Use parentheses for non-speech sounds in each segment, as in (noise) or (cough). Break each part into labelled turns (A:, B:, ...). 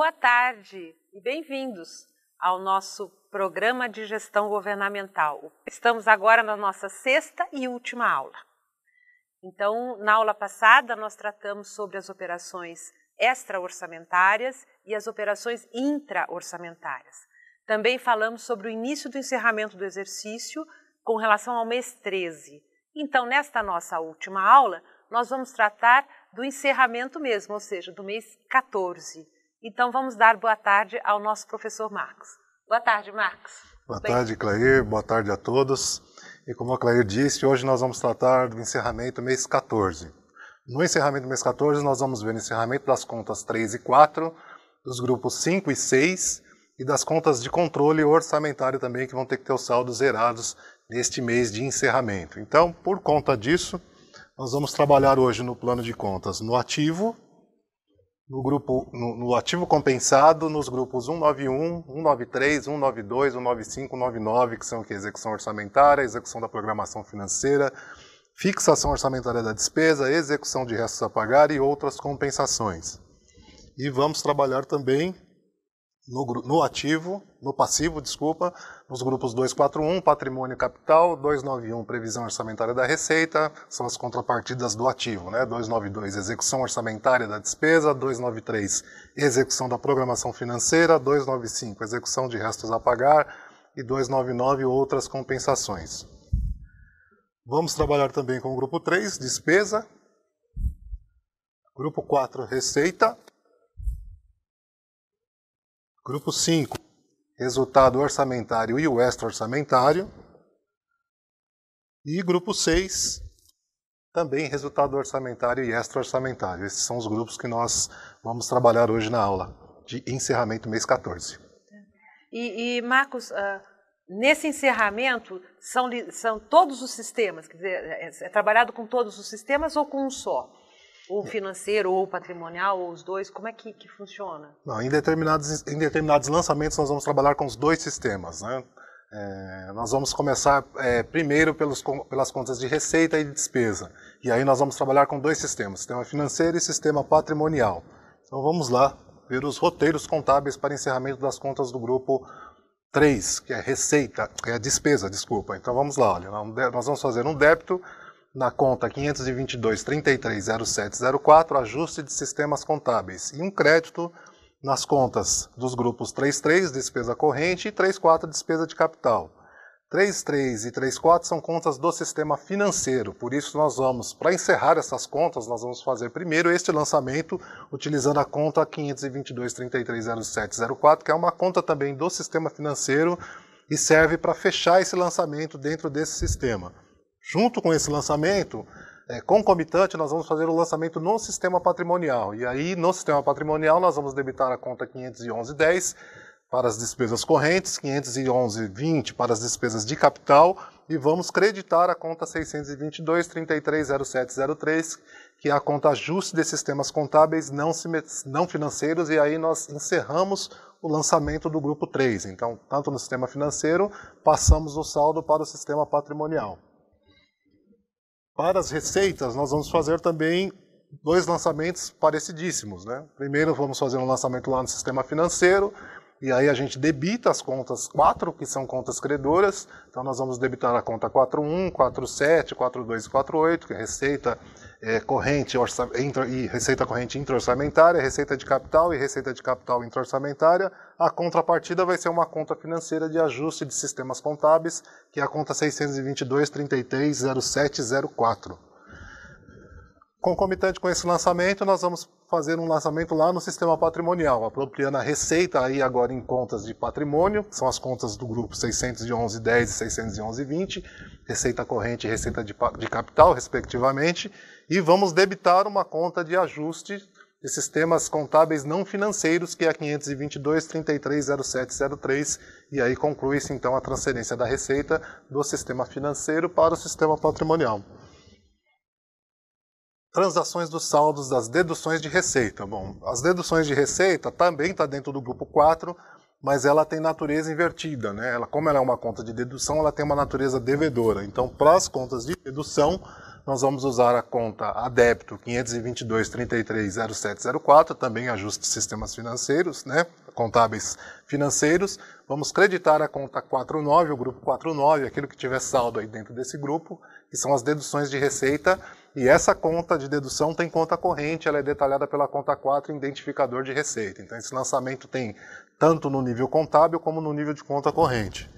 A: boa tarde e bem-vindos ao nosso programa de gestão governamental. Estamos agora na nossa sexta e última aula. Então, na aula passada, nós tratamos sobre as operações extra-orçamentárias e as operações intra-orçamentárias. Também falamos sobre o início do encerramento do exercício com relação ao mês 13. Então, nesta nossa última aula, nós vamos tratar do encerramento mesmo, ou seja, do mês 14. Então vamos dar boa tarde ao nosso professor Marcos. Boa tarde, Marcos.
B: Boa Bem... tarde, Clair. Boa tarde a todos. E como a Clair disse, hoje nós vamos tratar do encerramento mês 14. No encerramento mês 14, nós vamos ver o encerramento das contas 3 e 4, dos grupos 5 e 6 e das contas de controle orçamentário também, que vão ter que ter os saldos zerados neste mês de encerramento. Então, por conta disso, nós vamos trabalhar hoje no plano de contas no ativo, no grupo no, no, ativo compensado nos grupos 191, 193, 192, 195, 199, que são que execução orçamentária, execução da programação financeira, fixação orçamentária da despesa, execução de restos a pagar e outras compensações. E vamos trabalhar também no, no, ativo, no passivo, desculpa, nos grupos 241, patrimônio capital, 291, previsão orçamentária da receita, são as contrapartidas do ativo, né? 292, execução orçamentária da despesa, 293, execução da programação financeira, 295, execução de restos a pagar e 299, outras compensações. Vamos trabalhar também com o grupo 3, despesa, grupo 4, receita, Grupo 5, resultado orçamentário e o extra-orçamentário. E grupo 6, também resultado orçamentário e extra-orçamentário. Esses são os grupos que nós vamos trabalhar hoje na aula de encerramento mês 14.
A: E, e Marcos, uh, nesse encerramento são, são todos os sistemas, quer dizer, é, é trabalhado com todos os sistemas ou com um só? ou financeiro, ou patrimonial, ou os dois? Como é que, que funciona?
B: Não, em, determinados, em determinados lançamentos, nós vamos trabalhar com os dois sistemas. Né? É, nós vamos começar é, primeiro pelos, pelas contas de receita e de despesa. E aí nós vamos trabalhar com dois sistemas, sistema financeiro e sistema patrimonial. Então vamos lá ver os roteiros contábeis para encerramento das contas do grupo 3, que é receita, é despesa, desculpa. Então vamos lá, olha, nós vamos fazer um débito na conta 522-330704, ajuste de sistemas contábeis, e um crédito nas contas dos grupos 33, despesa corrente, e 34, despesa de capital. 33 e 34 são contas do sistema financeiro, por isso nós vamos, para encerrar essas contas, nós vamos fazer primeiro este lançamento utilizando a conta 522-330704, que é uma conta também do sistema financeiro e serve para fechar esse lançamento dentro desse sistema. Junto com esse lançamento, é, concomitante, nós vamos fazer o lançamento no sistema patrimonial. E aí, no sistema patrimonial, nós vamos debitar a conta 511.10 para as despesas correntes, 511.20 para as despesas de capital e vamos creditar a conta 622330703 que é a conta ajuste de sistemas contábeis não, não financeiros, e aí nós encerramos o lançamento do grupo 3. Então, tanto no sistema financeiro, passamos o saldo para o sistema patrimonial. Para as receitas, nós vamos fazer também dois lançamentos parecidíssimos. Né? Primeiro, vamos fazer um lançamento lá no sistema financeiro, e aí a gente debita as contas 4, que são contas credoras. Então nós vamos debitar a conta 41, 47, 42 e 48, que é receita é, corrente orça, intra, e receita corrente intraorçamentária, receita de capital e receita de capital intraorçamentária. A contrapartida vai ser uma conta financeira de ajuste de sistemas contábeis, que é a conta 622 Concomitante com esse lançamento, nós vamos fazer um lançamento lá no sistema patrimonial, apropriando a receita aí agora em contas de patrimônio, que são as contas do grupo 611.10 e 611.20, receita corrente e receita de, de capital, respectivamente, e vamos debitar uma conta de ajuste de sistemas contábeis não financeiros, que é a 522-330703, e aí conclui-se então a transferência da receita do sistema financeiro para o sistema patrimonial transações dos saldos das deduções de receita. Bom, as deduções de receita também está dentro do grupo 4, mas ela tem natureza invertida, né? Ela, como ela é uma conta de dedução, ela tem uma natureza devedora. Então, para as contas de dedução, nós vamos usar a conta adepto débito 522.33.0704, também ajuste sistemas financeiros, né? contábeis financeiros. Vamos creditar a conta 49, o grupo 49, aquilo que tiver saldo aí dentro desse grupo, que são as deduções de receita, e essa conta de dedução tem conta corrente, ela é detalhada pela conta 4, identificador de receita. Então esse lançamento tem tanto no nível contábil como no nível de conta corrente.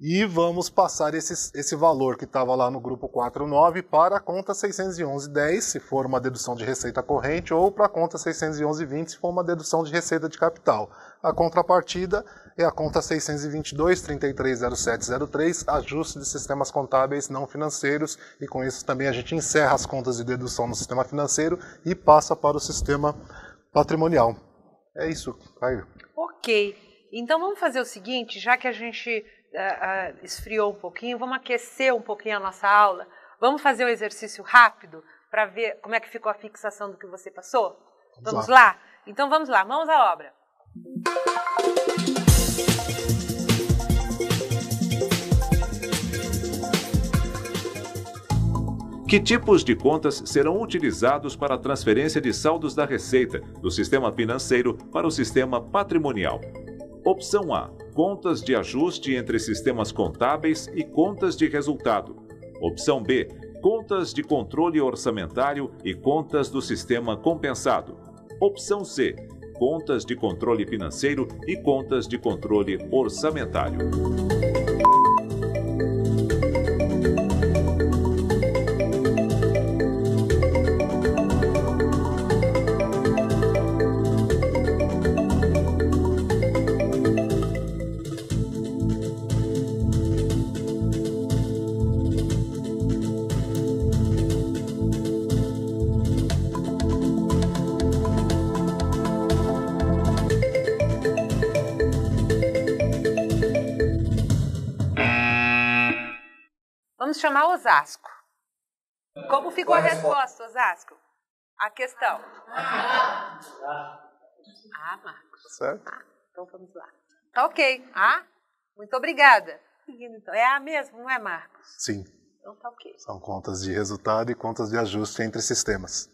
B: E vamos passar esse, esse valor que estava lá no grupo 49 para a conta 611.10, se for uma dedução de receita corrente, ou para a conta 611.20, se for uma dedução de receita de capital. A contrapartida é a conta 622-330703, ajuste de sistemas contábeis não financeiros, e com isso também a gente encerra as contas de dedução no sistema financeiro e passa para o sistema patrimonial. É isso, Caio.
A: Ok. Então vamos fazer o seguinte, já que a gente uh, uh, esfriou um pouquinho, vamos aquecer um pouquinho a nossa aula. Vamos fazer um exercício rápido para ver como é que ficou a fixação do que você passou? Vamos, vamos lá. lá? Então vamos lá, mãos à obra.
C: Que tipos de contas serão utilizados para a transferência de saldos da Receita do sistema financeiro para o sistema patrimonial? Opção A: Contas de ajuste entre sistemas contábeis e contas de resultado. Opção B: Contas de controle orçamentário e contas do sistema compensado. Opção C: contas de controle financeiro e contas de controle orçamentário.
A: a, a resposta, Osasco? A questão. Ah, Marcos. Certo. Ah, então vamos lá. Tá ok. Ah, muito obrigada. É a mesma, não é, Marcos? Sim. Então tá ok.
B: São contas de resultado e contas de ajuste entre sistemas.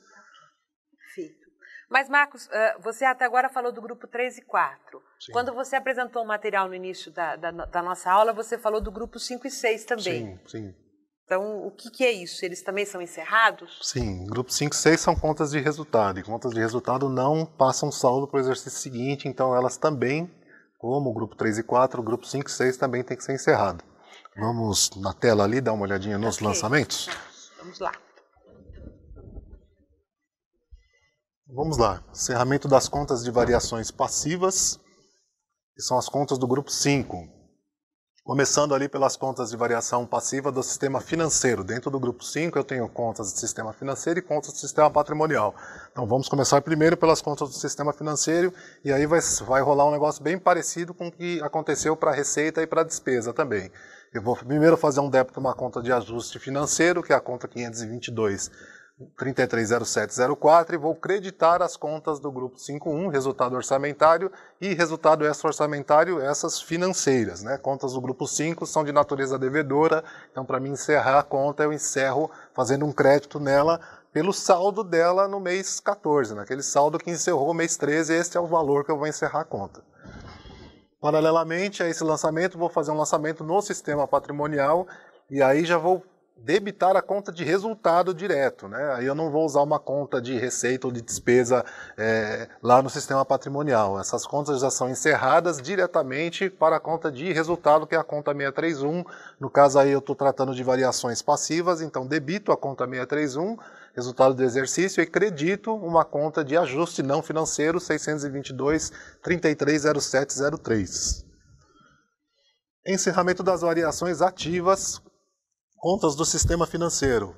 A: Perfeito. Mas, Marcos, eh, você até agora falou do grupo 3 e 4. Sim. Quando você apresentou o material no início da, da, da nossa aula, você falou do grupo 5 e 6 também. Sim, sim. Então, o que, que, é isso? Eles também são encerrados?
B: Sim, grupo 5 e 6 são contas de resultado, e contas de resultado não passam saldo para o exercício seguinte, então elas também, como o grupo 3 e 4, o grupo 5 e 6 também tem que ser encerrado. Vamos na tela ali dar uma olhadinha nos okay. lançamentos? Tá, vamos lá. Vamos lá. Encerramento das contas de variações passivas, que são as contas do grupo 5 Começando ali pelas contas de variação passiva do sistema financeiro. Dentro do grupo 5 eu tenho contas de sistema financeiro e contas de sistema patrimonial. Então vamos começar primeiro pelas contas do sistema financeiro e aí vai, vai rolar um negócio bem parecido com o que aconteceu para a receita e para a despesa também. Eu vou primeiro fazer um débito uma conta de ajuste financeiro, que é a conta 522 330704 e vou creditar as contas do grupo 51, resultado orçamentário e resultado extra-orçamentário, essas financeiras, né? Contas do grupo 5 são de natureza devedora, então para mim encerrar a conta, eu encerro fazendo um crédito nela pelo saldo dela no mês 14, naquele saldo que encerrou o mês 13, este é o valor que eu vou encerrar a conta. Paralelamente a esse lançamento, vou fazer um lançamento no sistema patrimonial e aí já vou debitar a conta de resultado direto, né? Aí eu não vou usar uma conta de receita ou de despesa é, lá no sistema patrimonial. Essas contas já são encerradas diretamente para a conta de resultado, que é a conta 631. No caso aí eu estou tratando de variações passivas, então debito a conta 631, resultado do exercício, e credito uma conta de ajuste não financeiro 622 330703. Encerramento das variações ativas Contas do sistema financeiro.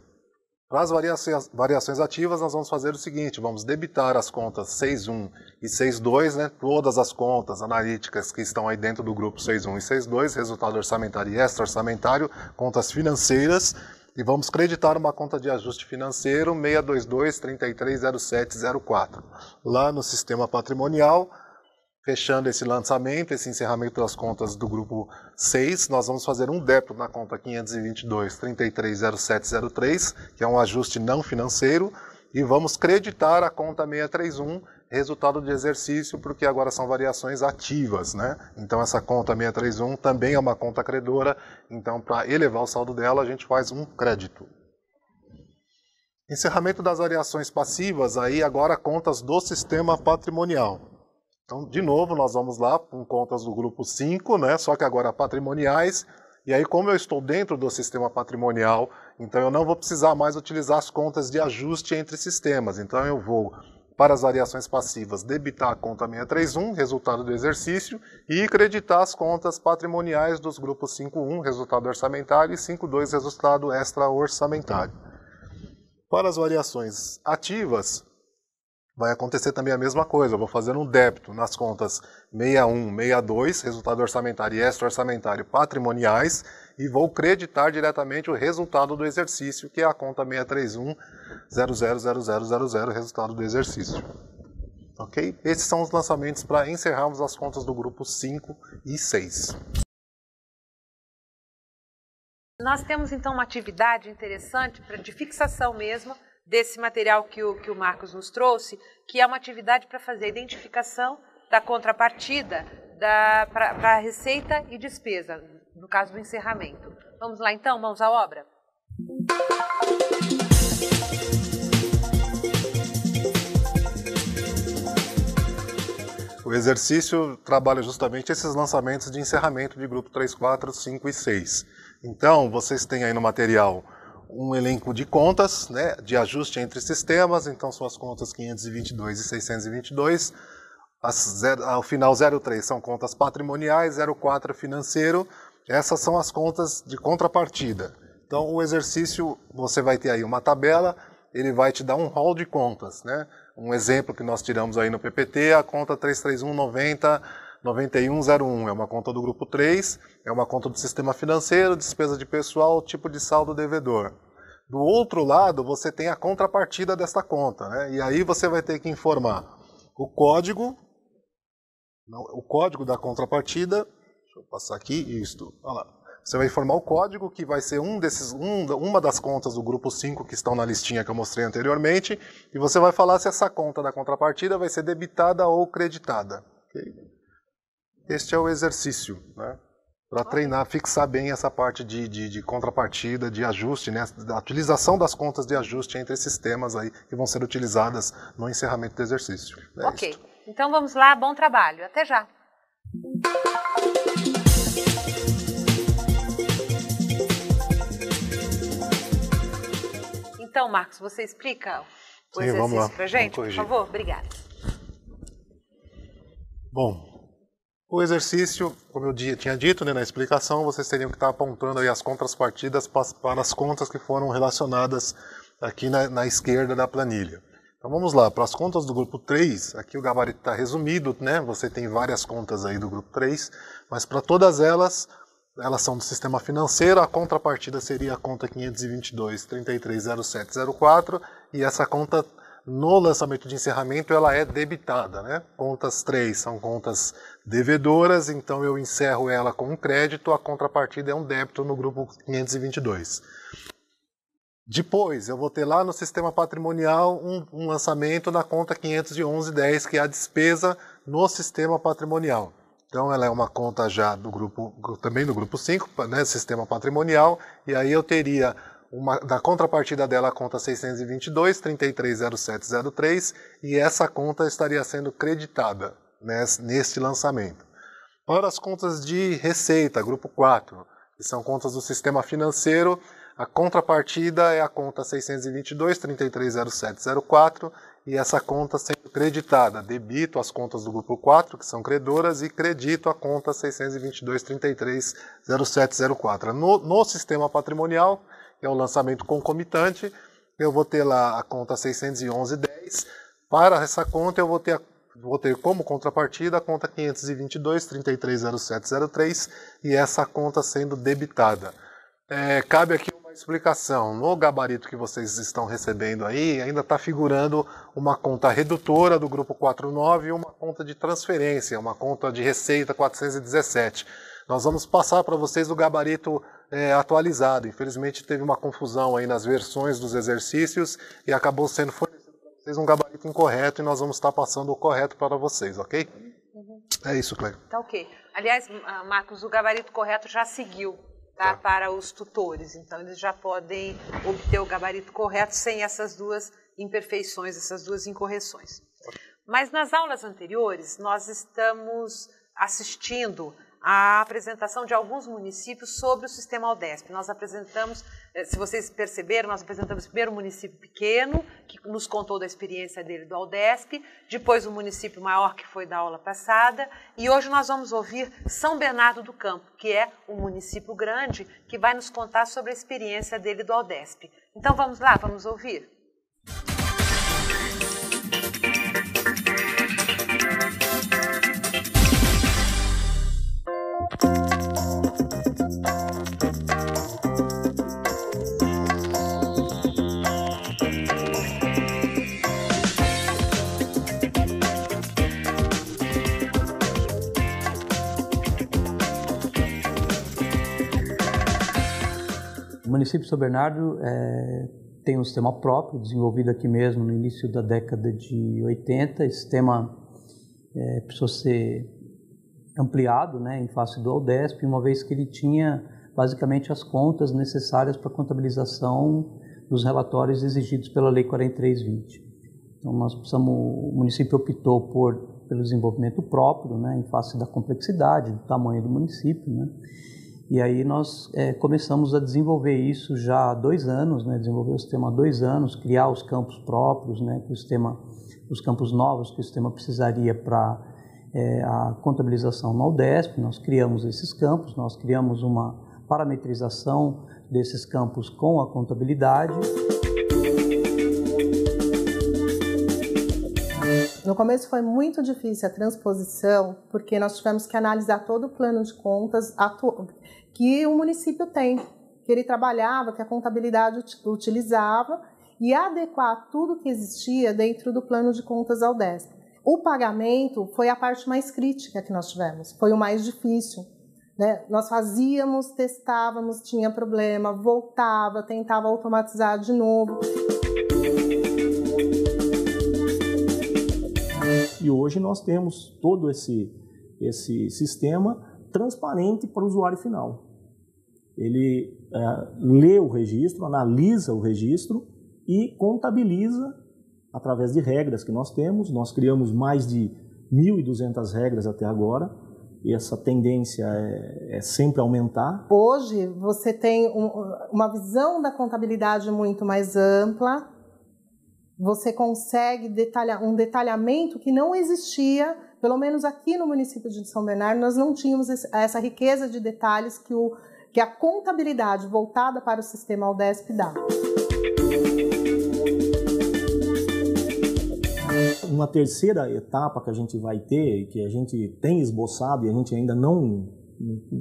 B: Para as variações, ativas, nós vamos fazer o seguinte: vamos debitar as contas 6.1 e 6.2, né, todas as contas analíticas que estão aí dentro do grupo 6.1 e 6.2, resultado orçamentário e extra-orçamentário, contas financeiras, e vamos creditar uma conta de ajuste financeiro 622-330704. Lá no sistema patrimonial, Fechando esse lançamento, esse encerramento das contas do grupo 6, nós vamos fazer um débito na conta 522-330703, que é um ajuste não financeiro, e vamos creditar a conta 631, resultado de exercício, porque agora são variações ativas, né? Então essa conta 631 também é uma conta credora, então para elevar o saldo dela, a gente faz um crédito. Encerramento das variações passivas, aí agora contas do sistema patrimonial. Então, de novo, nós vamos lá com contas do grupo 5, né? só que agora patrimoniais. E aí, como eu estou dentro do sistema patrimonial, então eu não vou precisar mais utilizar as contas de ajuste entre sistemas. Então, eu vou para as variações passivas, debitar a conta 631, resultado do exercício, e creditar as contas patrimoniais dos grupos 51, resultado orçamentário, e 52, resultado extra-orçamentário. Para as variações ativas, vai acontecer também a mesma coisa. Eu vou fazer um débito nas contas 61, 62, resultado orçamentário e extra-orçamentário patrimoniais, e vou creditar diretamente o resultado do exercício, que é a conta 631 000000, resultado do exercício. Ok? Esses são os lançamentos para encerrarmos as contas do grupo 5 e 6.
A: Nós temos então uma atividade interessante de fixação mesmo desse material que o, que o Marcos nos trouxe, que é uma atividade para fazer a identificação da contrapartida para receita e despesa, no caso do encerramento. Vamos lá então, mãos à obra?
B: O exercício trabalha justamente esses lançamentos de encerramento de grupo 3, 4, 5 e 6. Então, vocês têm aí no material um elenco de contas, né, de ajuste entre sistemas, então são as contas 522 e 622. As zero, ao final 03 são contas patrimoniais, 04 é financeiro. Essas são as contas de contrapartida. Então o exercício, você vai ter aí uma tabela, ele vai te dar um rol de contas, né? Um exemplo que nós tiramos aí no PPT, a conta 33190 9101 é uma conta do grupo 3, é uma conta do sistema financeiro, despesa de pessoal, tipo de saldo devedor. Do outro lado, você tem a contrapartida desta conta, né? E aí você vai ter que informar o código, o código da contrapartida. Deixa eu passar aqui, isto. Olha lá. Você vai informar o código que vai ser um desses, um, uma das contas do grupo 5 que estão na listinha que eu mostrei anteriormente, e você vai falar se essa conta da contrapartida vai ser debitada ou creditada. Okay? Este é o exercício. Né? para treinar, fixar bem essa parte de, de, de, contrapartida, de ajuste, né? da utilização das contas de ajuste entre esses temas aí que vão ser utilizadas no encerramento do exercício. É ok,
A: isto. então vamos lá, bom trabalho, até já! Então, Marcos, você explica
B: o Sim, exercício para gente, por favor? Obrigada. Bom, o exercício, como eu tinha dito né, na explicação, vocês teriam que estar apontando as contrapartidas para as contas que foram relacionadas aqui na, na esquerda da planilha. Então vamos lá, para as contas do grupo 3, aqui o gabarito está resumido, né? Você tem várias contas aí do grupo 3, mas para todas elas, elas são do sistema financeiro, a contrapartida seria a conta 522-330704 e essa conta no lançamento de encerramento ela é debitada, né? Contas 3 são contas devedoras, então eu encerro ela com um crédito, a contrapartida é um débito no grupo 522. Depois, eu vou ter lá no sistema patrimonial um, um lançamento na conta 511.10, que é a despesa no sistema patrimonial. Então ela é uma conta já do grupo, também do grupo 5, né, sistema patrimonial, e aí eu teria uma, da contrapartida dela a conta 622 330703 e essa conta estaria sendo creditada né, nesse, neste lançamento. Para as contas de receita, grupo 4, que são contas do sistema financeiro, a contrapartida é a conta 622 330704 e essa conta sendo creditada. Debito as contas do grupo 4, que são credoras, e credito a conta 622 330704. No, no sistema patrimonial, é o lançamento concomitante, eu vou ter lá a conta 611.10, para essa conta eu vou ter, vou ter como contrapartida a conta 522.330703 e essa conta sendo debitada. É, cabe aqui uma explicação, no gabarito que vocês estão recebendo aí, ainda está figurando uma conta redutora do grupo 49 e uma conta de transferência, uma conta de receita 417. Nós vamos passar para vocês o gabarito é, Infelizmente teve uma confusão aí nas versões dos exercícios e acabou sendo fornecido para vocês um gabarito incorreto e nós vamos estar passando o correto para vocês, ok? Uhum. É isso, Cleio.
A: Tá ok. Aliás, ah, Marcos, o gabarito correto já seguiu tá, tá. para os tutores, então eles já podem obter o gabarito correto sem essas duas imperfeições, essas duas incorreções. Mas nas aulas anteriores, nós estamos assistindo a apresentação de alguns municípios sobre o sistema Aldesp. Nós apresentamos, eh, se vocês perceberam, nós apresentamos primeiro o um município pequeno, que nos contou da experiência dele do Aldesp, depois o um município maior, que foi da aula passada, e hoje nós vamos ouvir São Bernardo do Campo, que é um município grande, que vai nos contar sobre a experiência dele do Aldesp. Então vamos lá, vamos ouvir.
D: município de São Bernardo é, tem um sistema próprio, desenvolvido aqui mesmo no início da década de 80. Esse sistema é, precisou ser ampliado né, em face do Aldesp, uma vez que ele tinha basicamente as contas necessárias para a contabilização dos relatórios exigidos pela Lei 4320. Então, nós precisamos, o município optou por, pelo desenvolvimento próprio, né, em face da complexidade, do tamanho do município. Né? E aí nós é, começamos a desenvolver isso já há dois anos, né, desenvolver o sistema há dois anos, criar os campos próprios, né, que o sistema, os campos novos que o sistema precisaria para é, a contabilização na UDESP, nós criamos esses campos, nós criamos uma parametrização desses campos com a contabilidade.
E: No começo foi muito difícil a transposição, porque nós tivemos que analisar todo o plano de contas que o município tem, que ele trabalhava, que a contabilidade utilizava, e adequar tudo que existia dentro do plano de contas ao DESP. O pagamento foi a parte mais crítica que nós tivemos, foi o mais difícil. Né? Nós fazíamos, testávamos, tinha problema, voltava, tentava automatizar de novo.
F: E hoje nós temos todo esse, esse sistema transparente para o usuário final. Ele é, lê o registro, analisa o registro e contabiliza através de regras que nós temos. Nós criamos mais de 1.200 regras até agora e essa tendência é, é sempre aumentar.
E: Hoje você tem um, uma visão da contabilidade muito mais ampla. Você consegue detalhar um detalhamento que não existia, pelo menos aqui no município de São Bernardo, nós não tínhamos essa riqueza de detalhes que, o, que a contabilidade voltada para o sistema Aldesp dá.
F: uma terceira etapa que a gente vai ter, que a gente tem esboçado e a gente ainda não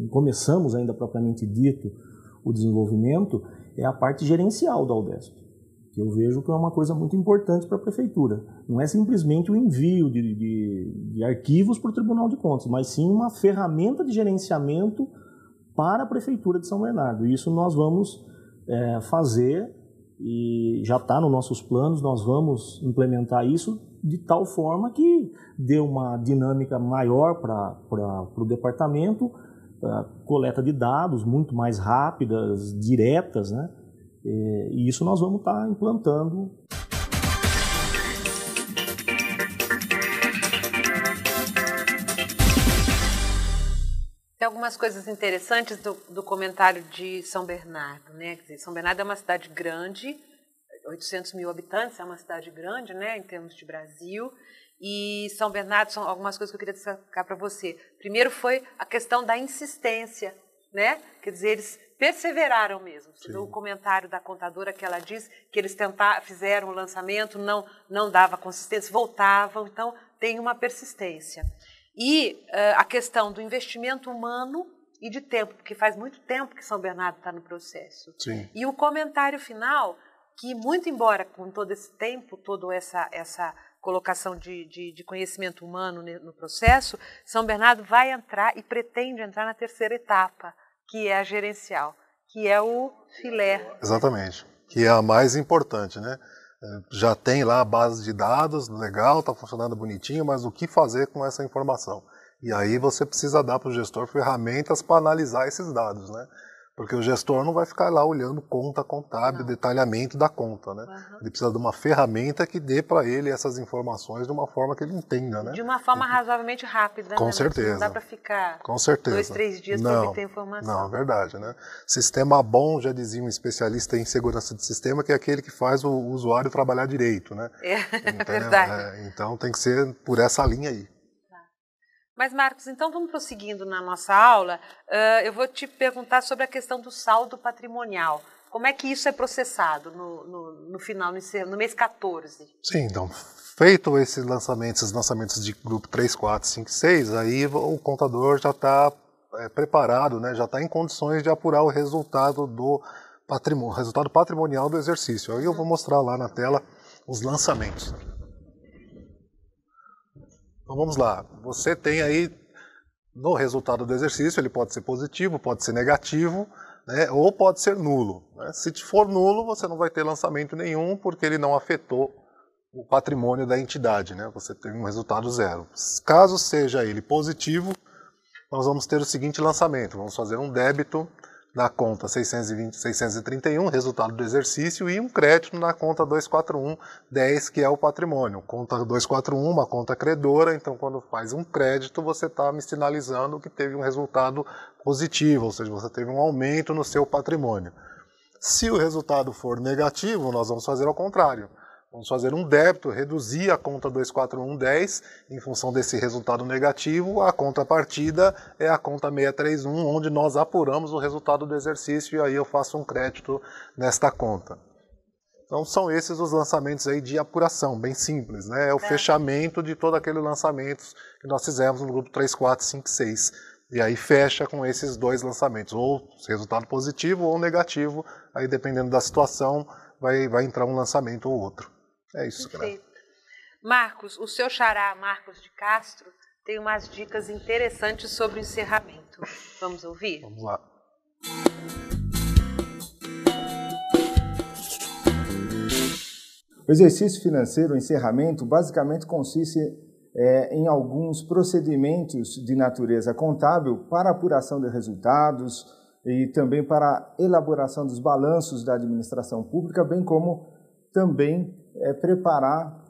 F: começamos ainda propriamente dito o desenvolvimento, é a parte gerencial da UDESP, que eu vejo que é uma coisa muito importante para a Prefeitura. Não é simplesmente o envio de, de, de arquivos para o Tribunal de Contas, mas sim uma ferramenta de gerenciamento para a Prefeitura de São Bernardo. Isso nós vamos é, fazer e já está nos nossos planos, nós vamos implementar isso de tal forma que deu uma dinâmica maior para o departamento, coleta de dados muito mais rápidas, diretas, né? E isso nós vamos estar tá implantando.
G: Tem
A: algumas coisas interessantes do, do comentário de São Bernardo, né? Quer dizer, São Bernardo é uma cidade grande, 800 mil habitantes, é uma cidade grande, né, em termos de Brasil. E São Bernardo, são algumas coisas que eu queria destacar para você. Primeiro foi a questão da insistência, né? Quer dizer, eles perseveraram mesmo. Você o comentário da contadora que ela diz que eles tentar, fizeram o lançamento, não, não dava consistência, voltavam. Então, tem uma persistência. E uh, a questão do investimento humano e de tempo, porque faz muito tempo que São Bernardo está no processo. Sim. E o comentário final que, muito embora com todo esse tempo, toda essa, essa colocação de, de, de, conhecimento humano no processo, São Bernardo vai entrar e pretende entrar na terceira etapa, que é a gerencial, que é o filé.
B: Exatamente, que é a mais importante, né? É, já tem lá a base de dados, legal, está funcionando bonitinho, mas o que fazer com essa informação? E aí você precisa dar para o gestor ferramentas para analisar esses dados, né? Porque o gestor não vai ficar lá olhando conta contábil, não. detalhamento da conta, né?
G: Uhum.
A: Ele
B: precisa de uma ferramenta que dê para ele essas informações de uma forma que ele entenda, né? De
A: uma forma e... razoavelmente rápida, Com né? certeza. Não dá para ficar Com
B: certeza. dois, três dias para obter informação. Não, verdade, né? Sistema bom, já dizia um especialista em segurança de sistema, que é aquele que faz o usuário trabalhar direito, né?
A: É, (laughs) então, verdade.
B: É, então tem que ser por essa linha aí.
A: Mas, Marcos, então vamos prosseguindo na nossa aula. Uh, eu vou te perguntar sobre a questão do saldo patrimonial. Como é que isso é processado no, no, no final, no, no mês 14?
G: Sim,
B: então, feito esses lançamentos, esses lançamentos de grupo 3, 4, 5, 6, aí o contador já está é, preparado, né, já está em condições de apurar o resultado do patrimônio, resultado patrimonial do exercício. Aí eu vou uhum. mostrar lá na tela os lançamentos. Então vamos lá. Você tem aí no resultado do exercício, ele pode ser positivo, pode ser negativo, né, ou pode ser nulo. Né? Se for nulo, você não vai ter lançamento nenhum, porque ele não afetou o patrimônio da entidade, né? você tem um resultado zero. Caso seja ele positivo, nós vamos ter o seguinte lançamento, vamos fazer um débito na conta 620, 631, resultado do exercício, e um crédito na conta 241, 10, que é o patrimônio. Conta 241, uma conta credora, então quando faz um crédito, você está me sinalizando que teve um resultado positivo, ou seja, você teve um aumento no seu patrimônio. Se o resultado for negativo, nós vamos fazer ao contrário. Vamos fazer um débito, reduzir a conta 24110 em função desse resultado negativo. A contrapartida é a conta 631, onde nós apuramos o resultado do exercício e aí eu faço um crédito nesta conta. Então são esses os lançamentos aí de apuração, bem simples, né? É o é. fechamento de todo aquele lançamentos que nós fizemos no grupo 3456. E aí fecha com esses dois lançamentos, ou resultado positivo ou negativo, aí dependendo da situação vai, vai entrar um lançamento ou outro. É isso, Perfeito.
G: Cara.
A: Marcos, o seu xará, Marcos de Castro, tem umas dicas interessantes sobre o encerramento. Vamos ouvir? Vamos
G: lá.
H: O exercício financeiro, o encerramento, basicamente consiste é, em alguns procedimentos de natureza contábil para apuração de resultados e também para elaboração dos balanços da administração pública, bem como também é preparar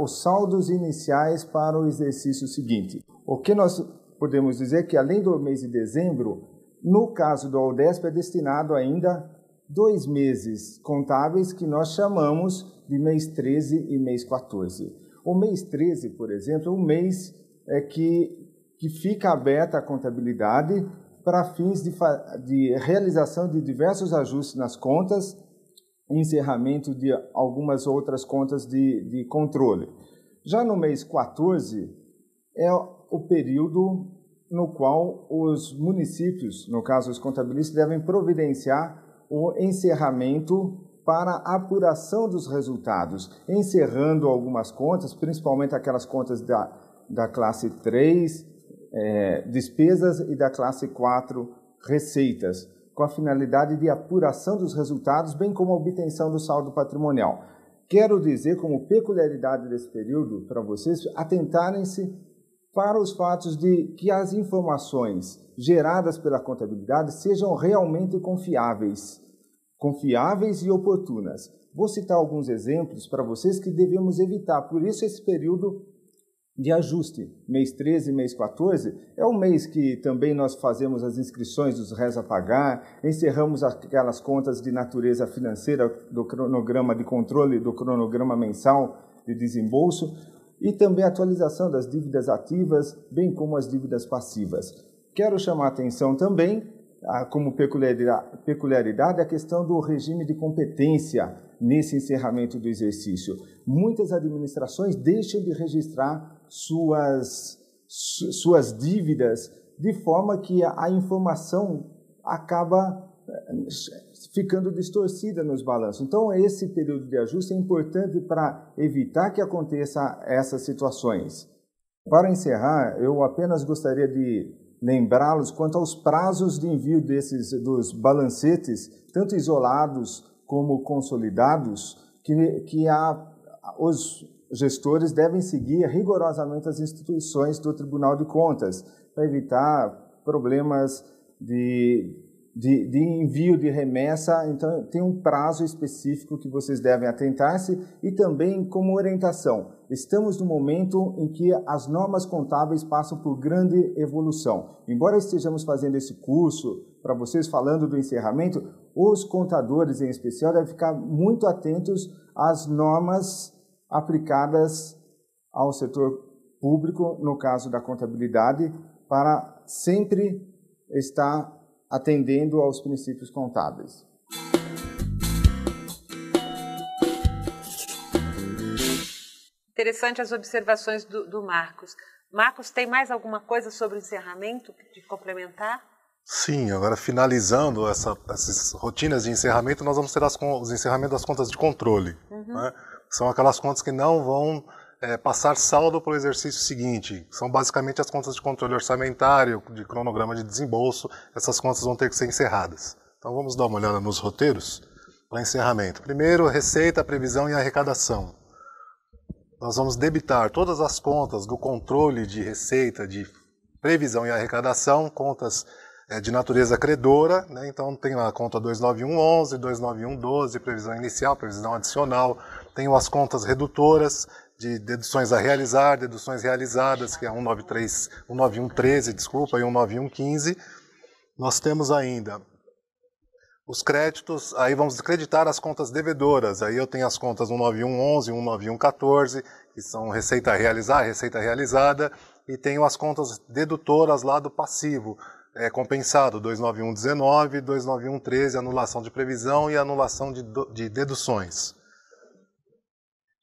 H: os saldos iniciais para o exercício seguinte. O que nós podemos dizer é que, além do mês de dezembro, no caso do Aldesp, é destinado ainda dois meses contábeis que nós chamamos de mês 13 e mês 14. O mês 13, por exemplo, é um mês é que, que fica aberta a contabilidade para fins de, de realização de diversos ajustes nas contas encerramento de algumas outras contas de, de controle. Já no mês 14 é o período no qual os municípios, no caso os contabilistas, devem providenciar o encerramento para apuração dos resultados, encerrando algumas contas, principalmente aquelas contas da, da classe 3, é, eh, despesas, e da classe 4, receitas com a finalidade de apuração dos resultados, bem como a obtenção do saldo patrimonial. Quero dizer, como peculiaridade desse período, para vocês atentarem-se para os fatos de que as informações geradas pela contabilidade sejam realmente confiáveis, confiáveis e oportunas. Vou citar alguns exemplos para vocês que devemos evitar, por isso esse período de ajuste. Mês 13 mês 14 é o mês que também nós fazemos as inscrições dos RES a pagar, encerramos aquelas contas de natureza financeira do cronograma de controle, do cronograma mensal de desembolso e também a atualização das dívidas ativas, bem como as dívidas passivas. Quero chamar a atenção também, ah, como peculiaridade, a questão do regime de competência nesse encerramento do exercício. Muitas administrações deixam de registrar suas, suas dívidas, de forma que a informação acaba eh, ficando distorcida nos balanços. Então, esse período de ajuste é importante para evitar que aconteça essas situações. Para encerrar, eu apenas gostaria de lembrá-los quanto aos prazos de envio desses dos balancetes, tanto isolados como consolidados, que, que a, os gestores devem seguir rigorosamente as instituições do Tribunal de Contas para evitar problemas de, de, de, envio de remessa. Então, tem um prazo específico que vocês devem atentar-se e também como orientação. Estamos no momento em que as normas contábeis passam por grande evolução. Embora estejamos fazendo esse curso para vocês falando do encerramento, os contadores em especial devem ficar muito atentos às normas aplicadas ao setor público, no caso da contabilidade, para sempre estar atendendo aos princípios contábeis.
A: Interessante as observações do, do Marcos. Marcos, tem mais alguma coisa sobre o encerramento de complementar?
B: Sim, agora finalizando essa, essas rotinas de encerramento, nós vamos ter as, os encerramentos das contas de controle. Uhum. Né? São aquelas contas que não vão é, passar saldo para o exercício seguinte. São basicamente as contas de controle orçamentário, de cronograma de desembolso. Essas contas vão ter que ser encerradas. Então vamos dar uma olhada nos roteiros para encerramento. Primeiro, receita, previsão e arrecadação. Nós vamos debitar todas as contas do controle de receita, de previsão e arrecadação, contas é, de natureza credora, né? então tem lá a conta 29111, 29112, previsão inicial, previsão adicional, tenho as contas redutoras de deduções a realizar, deduções realizadas, que é 193, 19113, desculpa, e 19115. Nós temos ainda os créditos, aí vamos acreditar as contas devedoras. Aí eu tenho as contas 19111, 19114, que são receita a realizar, receita realizada, e tenho as contas dedutoras lá do passivo, é, compensado 29119, 29113, anulação de previsão e anulação de, de deduções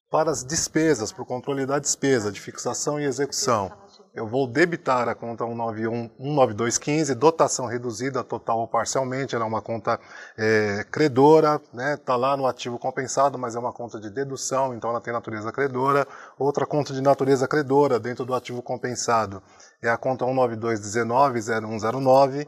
B: para as despesas, para o controle da despesa, de fixação e execução. Eu vou debitar a conta 191, 19215, dotação reduzida total ou parcialmente, ela é uma conta é, credora, está né? Tá lá no ativo compensado, mas é uma conta de dedução, então ela tem natureza credora. Outra conta de natureza credora dentro do ativo compensado é a conta 192190109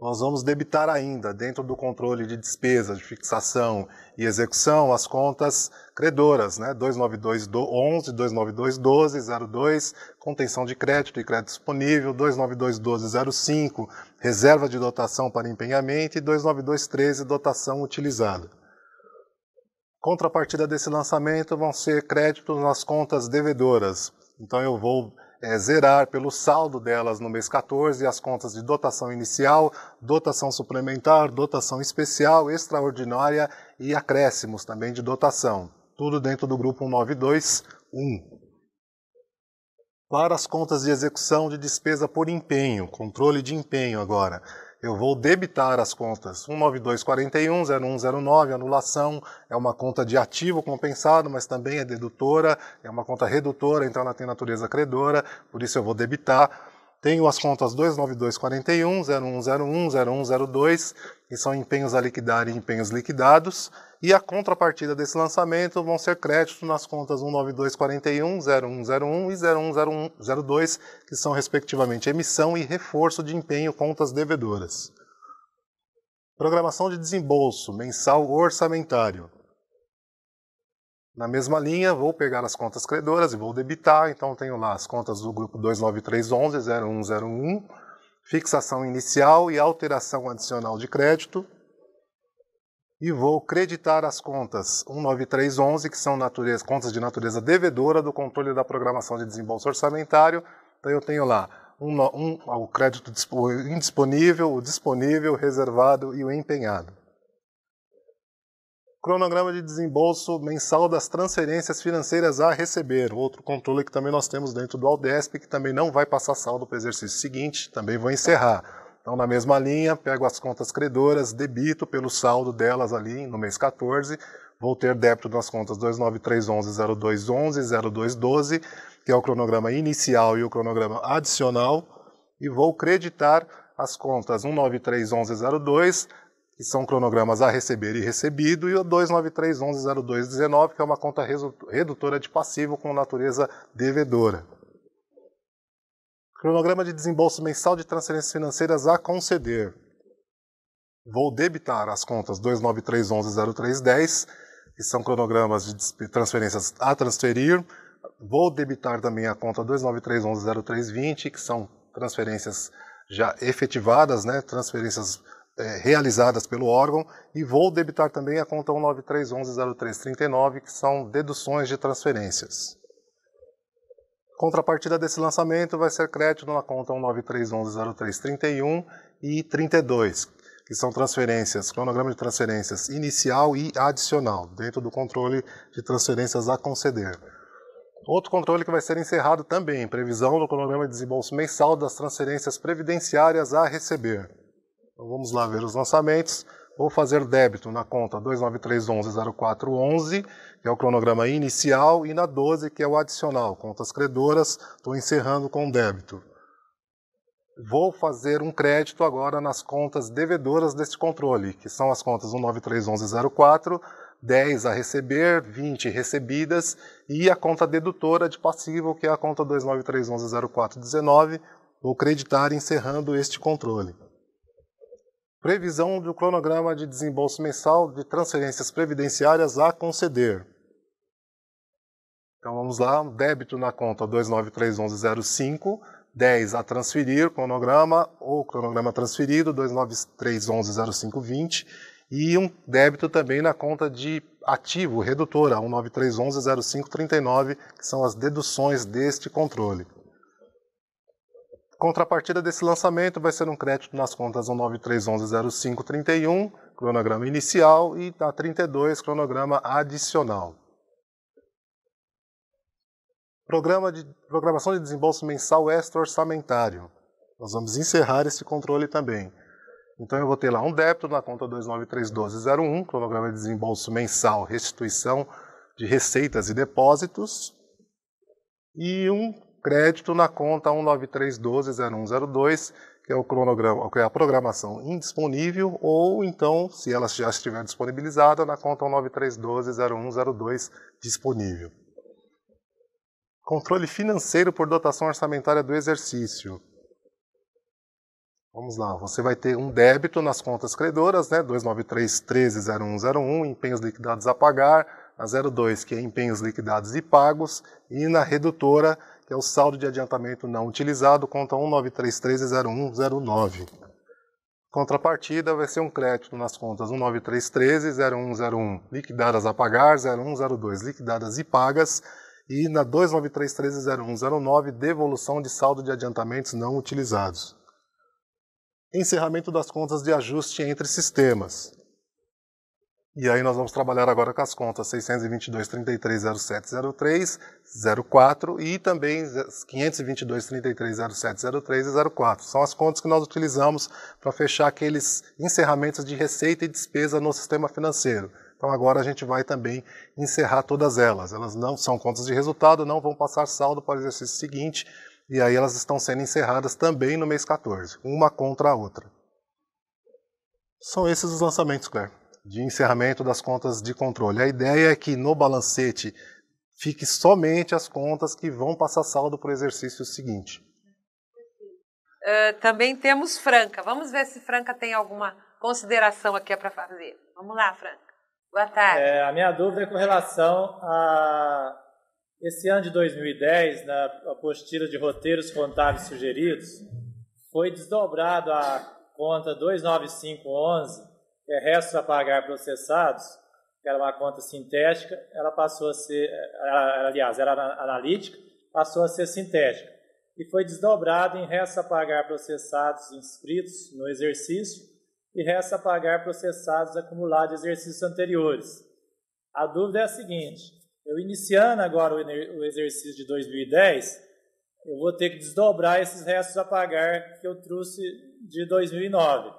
B: nós vamos debitar ainda, dentro do controle de despesa, de fixação e execução, as contas credoras, né? 29211 2921202 contenção de crédito e crédito disponível, 2921205 reserva de dotação para empenhamento e 29213 dotação utilizada. Contrapartida desse lançamento vão ser créditos nas contas devedoras. Então eu vou é, zerar pelo saldo delas no mês 14 as contas de dotação inicial, dotação suplementar, dotação especial, extraordinária e acréscimos também de dotação. Tudo dentro do grupo 1921. Para as contas de execução de despesa por empenho, controle de empenho agora eu vou debitar as contas 19241, 0109, anulação, é uma conta de ativo compensado, mas também é dedutora, é uma conta redutora, então ela tem natureza credora, por isso eu vou debitar. Tenho as contas 29241, 0101, 0102, que são empenhos a liquidar e empenhos liquidados. E a contrapartida desse lançamento vão ser créditos nas contas 19241, 0101 e 010102 que são respectivamente emissão e reforço de empenho contas devedoras. Programação de desembolso mensal orçamentário. Na mesma linha, vou pegar as contas credoras e vou debitar, então tenho lá as contas do grupo 29311 0101, fixação inicial e alteração adicional de crédito, e vou creditar as contas 19311, que são natureza, contas de natureza devedora do controle da programação de desembolso orçamentário. Então eu tenho lá um, um, ah, o crédito indisponível, o disponível, o reservado e o empenhado. Cronograma de desembolso mensal das transferências financeiras a receber, outro controle que também nós temos dentro do Aldesp, que também não vai passar saldo para o exercício seguinte, também vou encerrar então, na mesma linha, pego as contas credoras, debito pelo saldo delas ali no mês 14, vou ter débito nas contas 2931102110212 que é o cronograma inicial e o cronograma adicional, e vou creditar as contas 1931102, que são cronogramas a receber e recebido, e o 293110219, que é uma conta redutora de passivo com natureza devedora. Cronograma de desembolso mensal de transferências financeiras a conceder. Vou debitar as contas 293110310, que são cronogramas de transferências a transferir. Vou debitar também a conta 293110320, que são transferências já efetivadas, né, transferências é, realizadas pelo órgão, e vou debitar também a conta 193110339, que são deduções de transferências. Contrapartida desse lançamento vai ser crédito na conta 193110331 e 32, que são transferências, cronograma de transferências inicial e adicional, dentro do controle de transferências a conceder. Outro controle que vai ser encerrado também, previsão do cronograma de desembolso mensal das transferências previdenciárias a receber. Então vamos lá ver os lançamentos. Vou fazer débito na conta 293110411, que é o cronograma inicial, e na 12, que é o adicional, contas credoras, estou encerrando com débito. Vou fazer um crédito agora nas contas devedoras deste controle, que são as contas 1931104, 10 a receber, 20 recebidas e a conta dedutora de passivo, que é a conta 293110419, vou creditar encerrando este controle. Previsão do cronograma de desembolso mensal de transferências previdenciárias a conceder. Então vamos lá, débito na conta 2931105, 10 a transferir, cronograma ou cronograma transferido 293110520 e um débito também na conta de ativo, redutora 193110539, que são as deduções deste controle. Contrapartida desse lançamento vai ser um crédito nas contas 193110531, cronograma inicial, e a 32, cronograma adicional. Programa de, programação de desembolso mensal extra-orçamentário. Nós vamos encerrar esse controle também. Então eu vou ter lá um débito na conta 2931201 cronograma de desembolso mensal, restituição de receitas e depósitos, e um crédito na conta 193120102, que é o cronograma, que é a programação indisponível, ou então, se ela já estiver disponibilizada, na conta 193120102 disponível. Controle financeiro por dotação orçamentária do exercício. Vamos lá, você vai ter um débito nas contas credoras, né? 293-130101, empenhos liquidados a pagar, a 02, que é empenhos liquidados e pagos, e na redutora, é o saldo de adiantamento não utilizado contra 19330109. Contrapartida vai ser um crédito nas contas 19330101 liquidadas a pagar, 0102 liquidadas e pagas e na 29330109 devolução de saldo de adiantamentos não utilizados. Encerramento das contas de ajuste entre sistemas. E aí nós vamos trabalhar agora com as contas 622 33 07 04 e também 522 33 07 e 04. São as contas que nós utilizamos para fechar aqueles encerramentos de receita e despesa no sistema financeiro. Então agora a gente vai também encerrar todas elas. Elas não são contas de resultado, não vão passar saldo para o exercício seguinte, e aí elas estão sendo encerradas também no mês 14, uma contra a outra. São esses os lançamentos, Claire de encerramento das contas de controle. A ideia é que no balancete fique somente as contas que vão passar saldo para o exercício seguinte.
A: Uh, também temos Franca. Vamos ver se Franca tem alguma consideração aqui para fazer. Vamos lá, Franca. Boa
I: tarde. É, a minha dúvida é com relação a esse ano de 2010, na né, apostila de roteiros contábeis sugeridos, foi desdobrado a conta 29511 é, restos a pagar processados, que era uma conta sintética, ela passou a ser, ela, aliás, era analítica, passou a ser sintética. E foi desdobrado em restos a pagar processados inscritos no exercício e restos a pagar processados acumulados de exercícios anteriores. A dúvida é a seguinte: eu iniciando agora o exercício de 2010, eu vou ter que desdobrar esses restos a pagar que eu trouxe de 2009.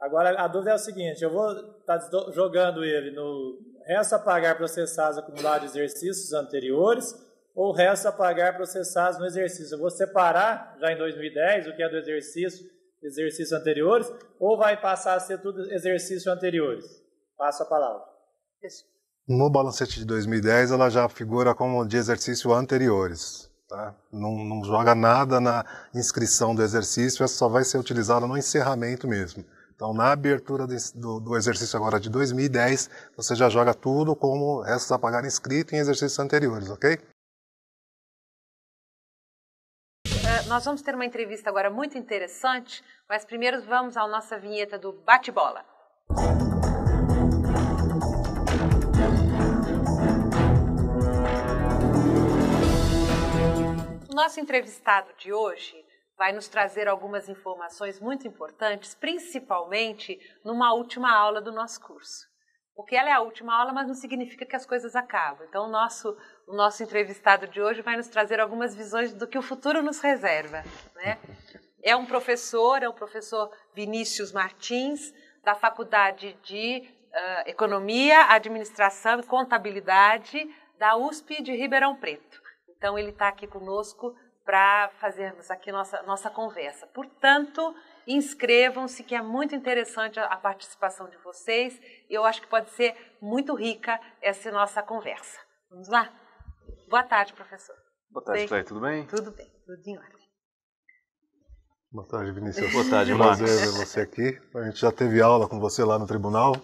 I: Agora a dúvida é o seguinte: eu vou estar tá jogando ele no resta pagar processados acumulados exercícios anteriores ou resta pagar processados no exercício. Eu vou separar já em 2010 o que é do exercício, exercícios anteriores, ou vai passar a ser tudo exercícios anteriores? Passo a palavra.
B: No balancete de 2010 ela já figura como de exercícios anteriores. Tá? Não, não joga nada na inscrição do exercício, essa só vai ser utilizada no encerramento mesmo. Então, na abertura desse, do, do, exercício agora de 2010, você já joga tudo como restos a pagar inscrito em exercícios anteriores, ok?
A: É, nós vamos ter uma entrevista agora muito interessante, mas primeiro vamos à nossa vinheta do bate-bola. nosso entrevistado de hoje vai nos trazer algumas informações muito importantes, principalmente numa última aula do nosso curso. Porque ela é a última aula, mas não significa que as coisas acabam. Então, o nosso, o nosso entrevistado de hoje vai nos trazer algumas visões do que o futuro nos reserva. Né? É um professor, é o professor Vinícius Martins, da Faculdade de uh, Economia, Administração e Contabilidade da USP de Ribeirão Preto. Então, ele está aqui conosco para fazermos aqui nossa, nossa conversa. Portanto, inscrevam-se, que é muito interessante a participação de vocês. Eu acho que pode ser muito rica essa nossa conversa. Vamos lá? Boa tarde, professor. Boa tarde,
G: Clay. Tudo bem? Tudo bem,
A: tudo em ordem.
B: Boa tarde, Vinícius. Boa tarde, Marcos. Prazer ver você aqui. A gente já teve aula com você lá no tribunal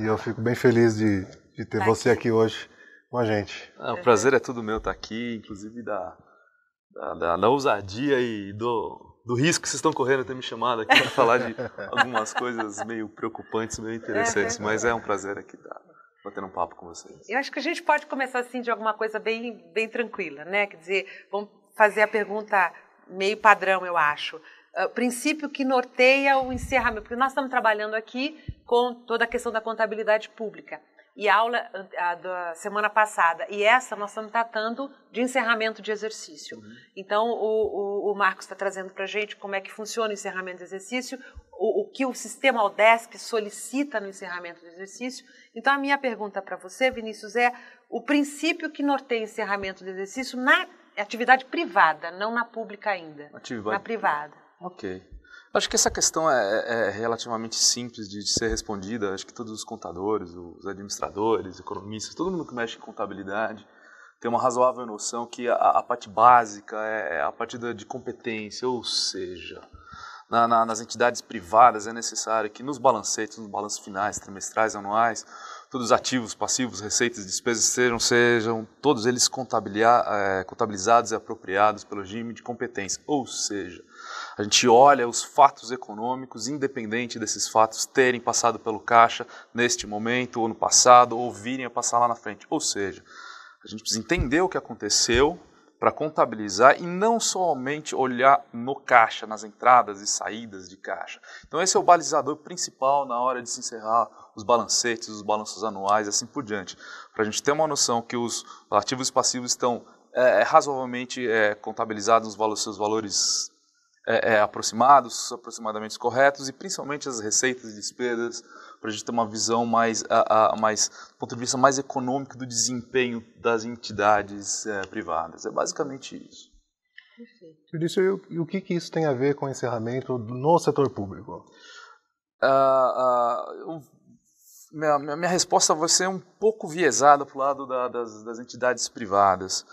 B: e eu fico bem feliz de, de ter tá você aqui. aqui hoje com a gente.
C: Ah, o prazer é tudo meu estar aqui, inclusive da da, da, da ousadia e do, do risco que vocês estão correndo ter me chamado aqui para falar de (laughs) algumas coisas meio preocupantes, meio interessantes, é, é mas é um prazer aqui estar batendo um papo com vocês.
A: Eu acho que a gente pode começar assim de alguma coisa bem, bem tranquila, né? Quer dizer, vamos fazer a pergunta meio padrão, eu acho. Ah, o princípio que norteia o encerramento, porque nós estamos trabalhando aqui com toda a questão da contabilidade pública e a aula eh, a da semana passada e essa nós estamos tratando de encerramento de exercício. Uhum. Então o, o, o Marcos está trazendo para a gente como é que funciona o encerramento de exercício, o, o que o sistema Aldesc solicita no encerramento de exercício. Então a minha pergunta para você, Vinícius, é o princípio que norteia encerramento de exercício na atividade privada, não na pública ainda, na privada.
C: Ok. Acho que essa questão é, é, é relativamente simples de, de, ser respondida. Acho que todos os contadores, os administradores, economistas, todo mundo que mexe em contabilidade tem uma razoável noção que a, a parte básica é, é a parte da, de competência, ou seja, na, na, nas entidades privadas é necessário que nos balancetes, nos balanços finais, trimestrais, anuais, todos os ativos, passivos, receitas, despesas sejam, sejam todos eles é, contabilizados e apropriados pelo regime de competência. Ou seja, a gente olha os fatos econômicos, independente desses fatos terem passado pelo caixa neste momento, ou no passado, ou virem a passar lá na frente. Ou seja, a gente precisa entender o que aconteceu para contabilizar e não somente olhar no caixa, nas entradas e saídas de caixa. Então, esse é o balizador principal na hora de se encerrar os balancetes, os balanços anuais e assim por diante. Para a gente ter uma noção que os ativos e passivos estão é, é razoavelmente é, contabilizados nos seus valores é, é, aproximados, aproximadamente corretos, e principalmente as receitas e despesas, para a gente ter uma visão mais, a, a, mais, do ponto de vista mais econômico do desempenho das entidades é, privadas. É basicamente isso.
B: Perfeito. e o que, que isso tem a ver com o encerramento no setor público?
C: Ah, ah, eu, minha, minha resposta vai ser um pouco viesada para o lado da, das, das entidades privadas.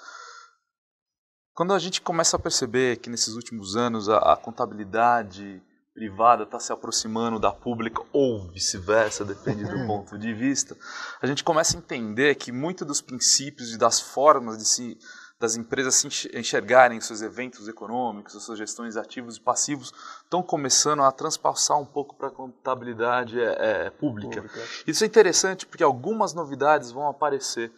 C: Quando a gente começa a perceber que nesses últimos anos a, a contabilidade privada está se aproximando da pública ou vice-versa, depende do (laughs) ponto de vista, a gente começa a entender que muitos dos princípios e das formas de se das empresas se enxergarem seus eventos econômicos, suas gestões ativos e passivos, estão começando a transpassar um pouco para a contabilidade é, é, pública. pública. Isso é interessante porque algumas novidades vão aparecer.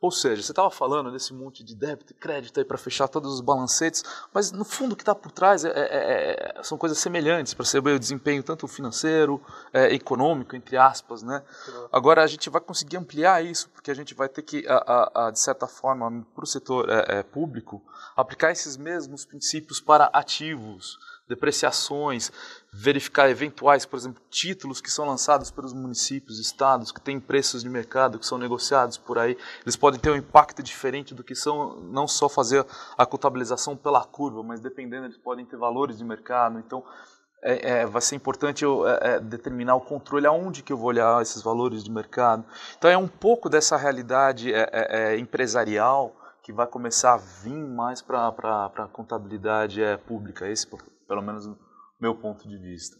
C: Ou seja, você estava falando desse monte de débito e crédito aí para fechar todos os balancetes, mas no fundo o que está por trás é, é, é, é, são coisas semelhantes para saber o desempenho tanto financeiro, é, econômico, entre aspas, né? Agora a gente vai conseguir ampliar isso porque a gente vai ter que, a, a, a, de certa forma, para o setor é, público, aplicar esses mesmos princípios para ativos depreciações, verificar eventuais, por exemplo, títulos que são lançados pelos municípios, estados, que têm preços de mercado, que são negociados por aí. Eles podem ter um impacto diferente do que são, não só fazer a contabilização pela curva, mas dependendo, eles podem ter valores de mercado. Então, é, é, vai ser importante eu é, é determinar o controle aonde que eu vou olhar esses valores de mercado. Então, é um pouco dessa realidade é, é, empresarial que vai começar a vir mais para a contabilidade pública, esse pelo menos do meu ponto de vista.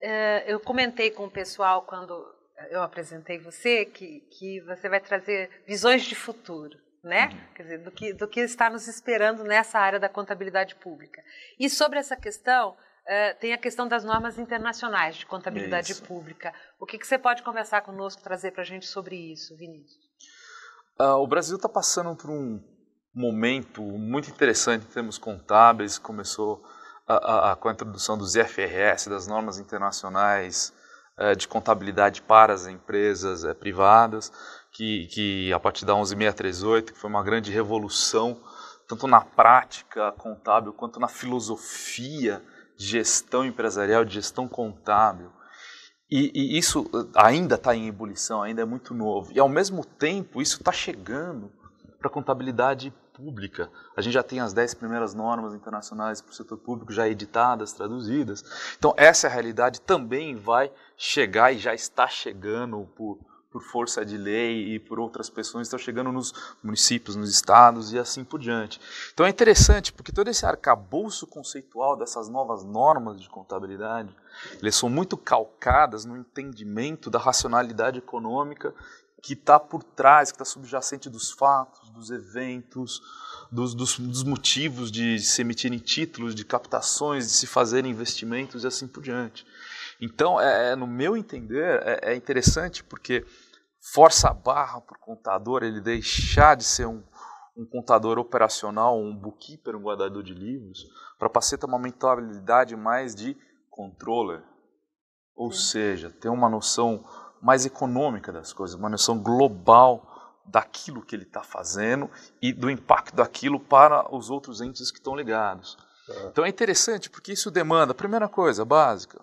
A: É, eu comentei com o pessoal quando eu apresentei você que, que você vai trazer visões de futuro, né? Uhum. Quer dizer, do que, do que está nos esperando nessa área da contabilidade pública. E sobre essa questão, Uh, tem a questão das normas internacionais de contabilidade isso. pública. O que, que, você pode conversar conosco, trazer para a gente sobre isso, Vinícius?
C: Uh, o Brasil está passando por um momento muito interessante em termos contábeis, começou a, a, com a introdução dos IFRS, das normas internacionais eh, de contabilidade para as empresas eh, privadas, que, que a partir da 11.638, que foi uma grande revolução, tanto na prática contábil quanto na filosofia de gestão empresarial, de gestão contábil. E, e isso eh, ainda está em ebulição, ainda é muito novo. E ao mesmo tempo, isso está chegando para a contabilidade pública. A gente já tem as dez primeiras normas internacionais para o setor público já editadas, traduzidas. Então, essa realidade também vai chegar e já está chegando por, por força de lei e por outras pessoas, estão chegando nos municípios, nos estados e assim por diante. Então, é interessante, porque todo esse arcabouço conceitual dessas novas normas de contabilidade, eles são muito calcadas no entendimento da racionalidade econômica que está por trás, que está subjacente dos fatos, dos eventos, dos, dos, dos, motivos de se emitirem títulos, de captações, de se fazerem investimentos e assim por diante. Então, é, é no meu entender, é, é interessante porque força a barra para o contador ele deixar de ser um, um contador operacional, um bookkeeper, um guardador de livros, para passar a ter uma mentalidade mais de controller. Ou Sim. seja, ter uma noção mais econômica das coisas, uma noção global daquilo que ele está fazendo e do impacto daquilo para os outros entes que estão ligados. É. Então é interessante porque isso demanda, primeira coisa básica,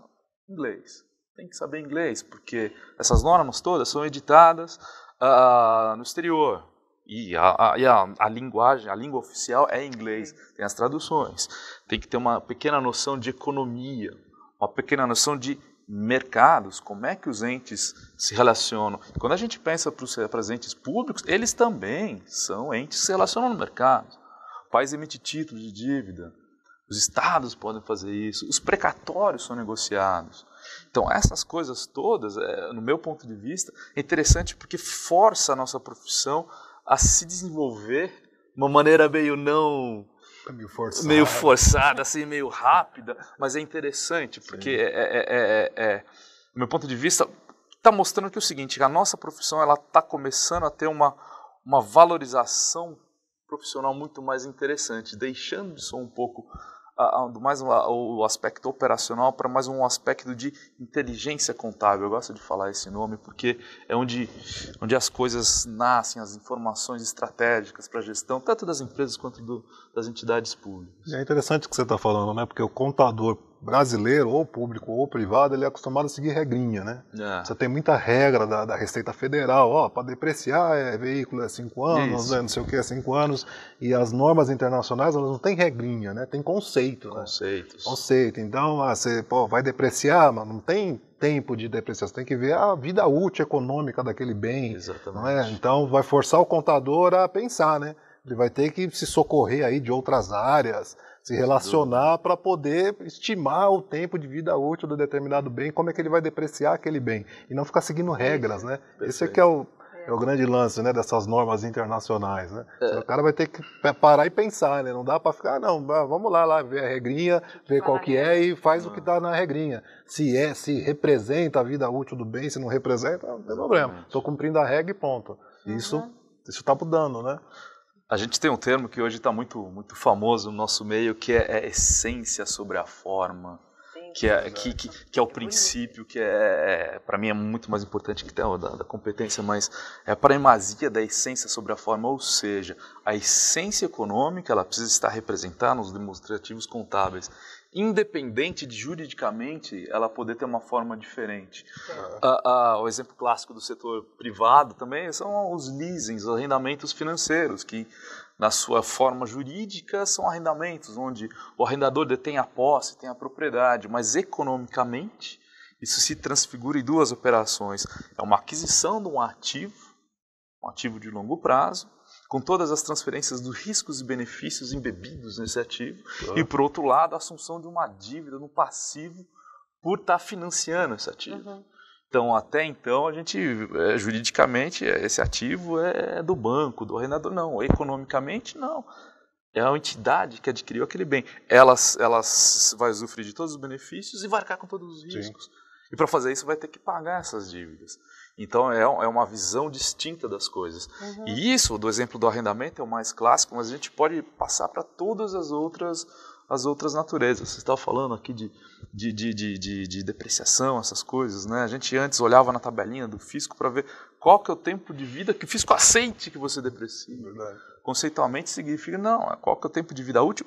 C: inglês. Tem que saber inglês, porque essas normas todas são editadas uh, no exterior. E, a, a, e a, a, linguagem, a língua oficial é inglês, tem as traduções. Tem que ter uma pequena noção de economia, uma pequena noção de mercados, como é que os entes se relacionam. Quando a gente pensa para os entes públicos, eles também são entes que se relacionam no mercado. O país emite títulos de dívida, os estados podem fazer isso, os precatórios são negociados. Então, essas coisas todas, é, no meu ponto de vista, é interessante porque força a nossa profissão a se desenvolver de uma maneira meio não meio forçada. Meio forçada, assim, meio rápida, mas é interessante, porque é, é, é, é, do meu ponto de vista, está mostrando que é o seguinte, a nossa profissão ela está começando a ter uma, uma valorização profissional muito mais interessante, deixando ser um pouco do mais o aspecto operacional para mais um aspecto de inteligência contábil. Eu gosto de falar esse nome porque é onde, onde as coisas nascem, as informações estratégicas para a gestão, tanto das empresas quanto do, das entidades públicas.
B: É interessante o que você está falando, né? porque o contador brasileiro, ou público ou privado, ele é acostumado a seguir regrinha, né? É. Você tem muita regra da, da Receita Federal, ó, para depreciar é veículo é 5 anos, né, não sei o que é 5 anos, e as normas internacionais, elas não têm regrinha, né? Tem conceito,
F: né? Conceitos.
B: Conceito. Então, ah, você pô, vai depreciar, mas não tem tempo de depreciação, tem que ver a vida útil econômica daquele bem. É? Exatamente. É? Então, vai forçar o contador a pensar, né? Ele vai ter que se socorrer aí de outras áreas, se relacionar para poder estimar o tempo de vida útil do determinado bem, como é que ele vai depreciar aquele bem e não ficar seguindo regras, né? Esse é é o, é. é o grande lance, né, dessas normas internacionais, né? É. O cara vai ter que parar e pensar, né? Não dá para ficar, ah, não, vamos lá, lá ver a regrinha, ver qual que é e faz ah. o que está na regrinha. Se é, se representa a vida útil do bem, se não representa, não tem problema. Estou cumprindo a regra e ponto. Uhum. Isso, isso está mudando, né?
C: A gente tem um termo que hoje está muito, muito famoso no nosso meio, que é, é essência sobre a forma, que é, que, que, que, é o princípio, que é, é para mim é muito mais importante que da, da competência, mas é a primazia da essência sobre a forma, ou seja, a essência econômica ela precisa estar representada nos demonstrativos contábeis independente de juridicamente ela poder ter uma forma diferente. Ah. Ah, ah, o exemplo clássico do setor privado também são os leasings, os arrendamentos financeiros, que na sua forma jurídica são arrendamentos onde o arrendador detém a posse, tem a propriedade, mas economicamente isso se transfigura em duas operações: é uma aquisição de um ativo, um ativo de longo prazo, com todas as transferências dos riscos e benefícios embebidos nesse ativo, ah. e por outro lado, a assunção de uma dívida no passivo por estar tá financiando esse ativo. Uhum. Então, até então, a gente, é, juridicamente, é, esse ativo é, é do banco, do arrendador, não. Economicamente, não. É a entidade que adquiriu aquele bem. Ela, elas vai usufruir de todos os benefícios e vai
J: arcar com todos os riscos.
C: Sim. E para fazer isso, vai ter que pagar essas dívidas. Então é, é uma visão distinta das coisas. Uhum. E isso, do exemplo do arrendamento, é o mais clássico, mas a gente pode passar para todas as outras as outras naturezas. Você estava falando aqui de, de, de, de, de depreciação, essas coisas, né? A gente antes olhava na tabelinha do fisco para ver qual que é o tempo de vida que o fisco aceite que você deprecie. Verdade. Conceitualmente significa, não, é qual que é o tempo de vida útil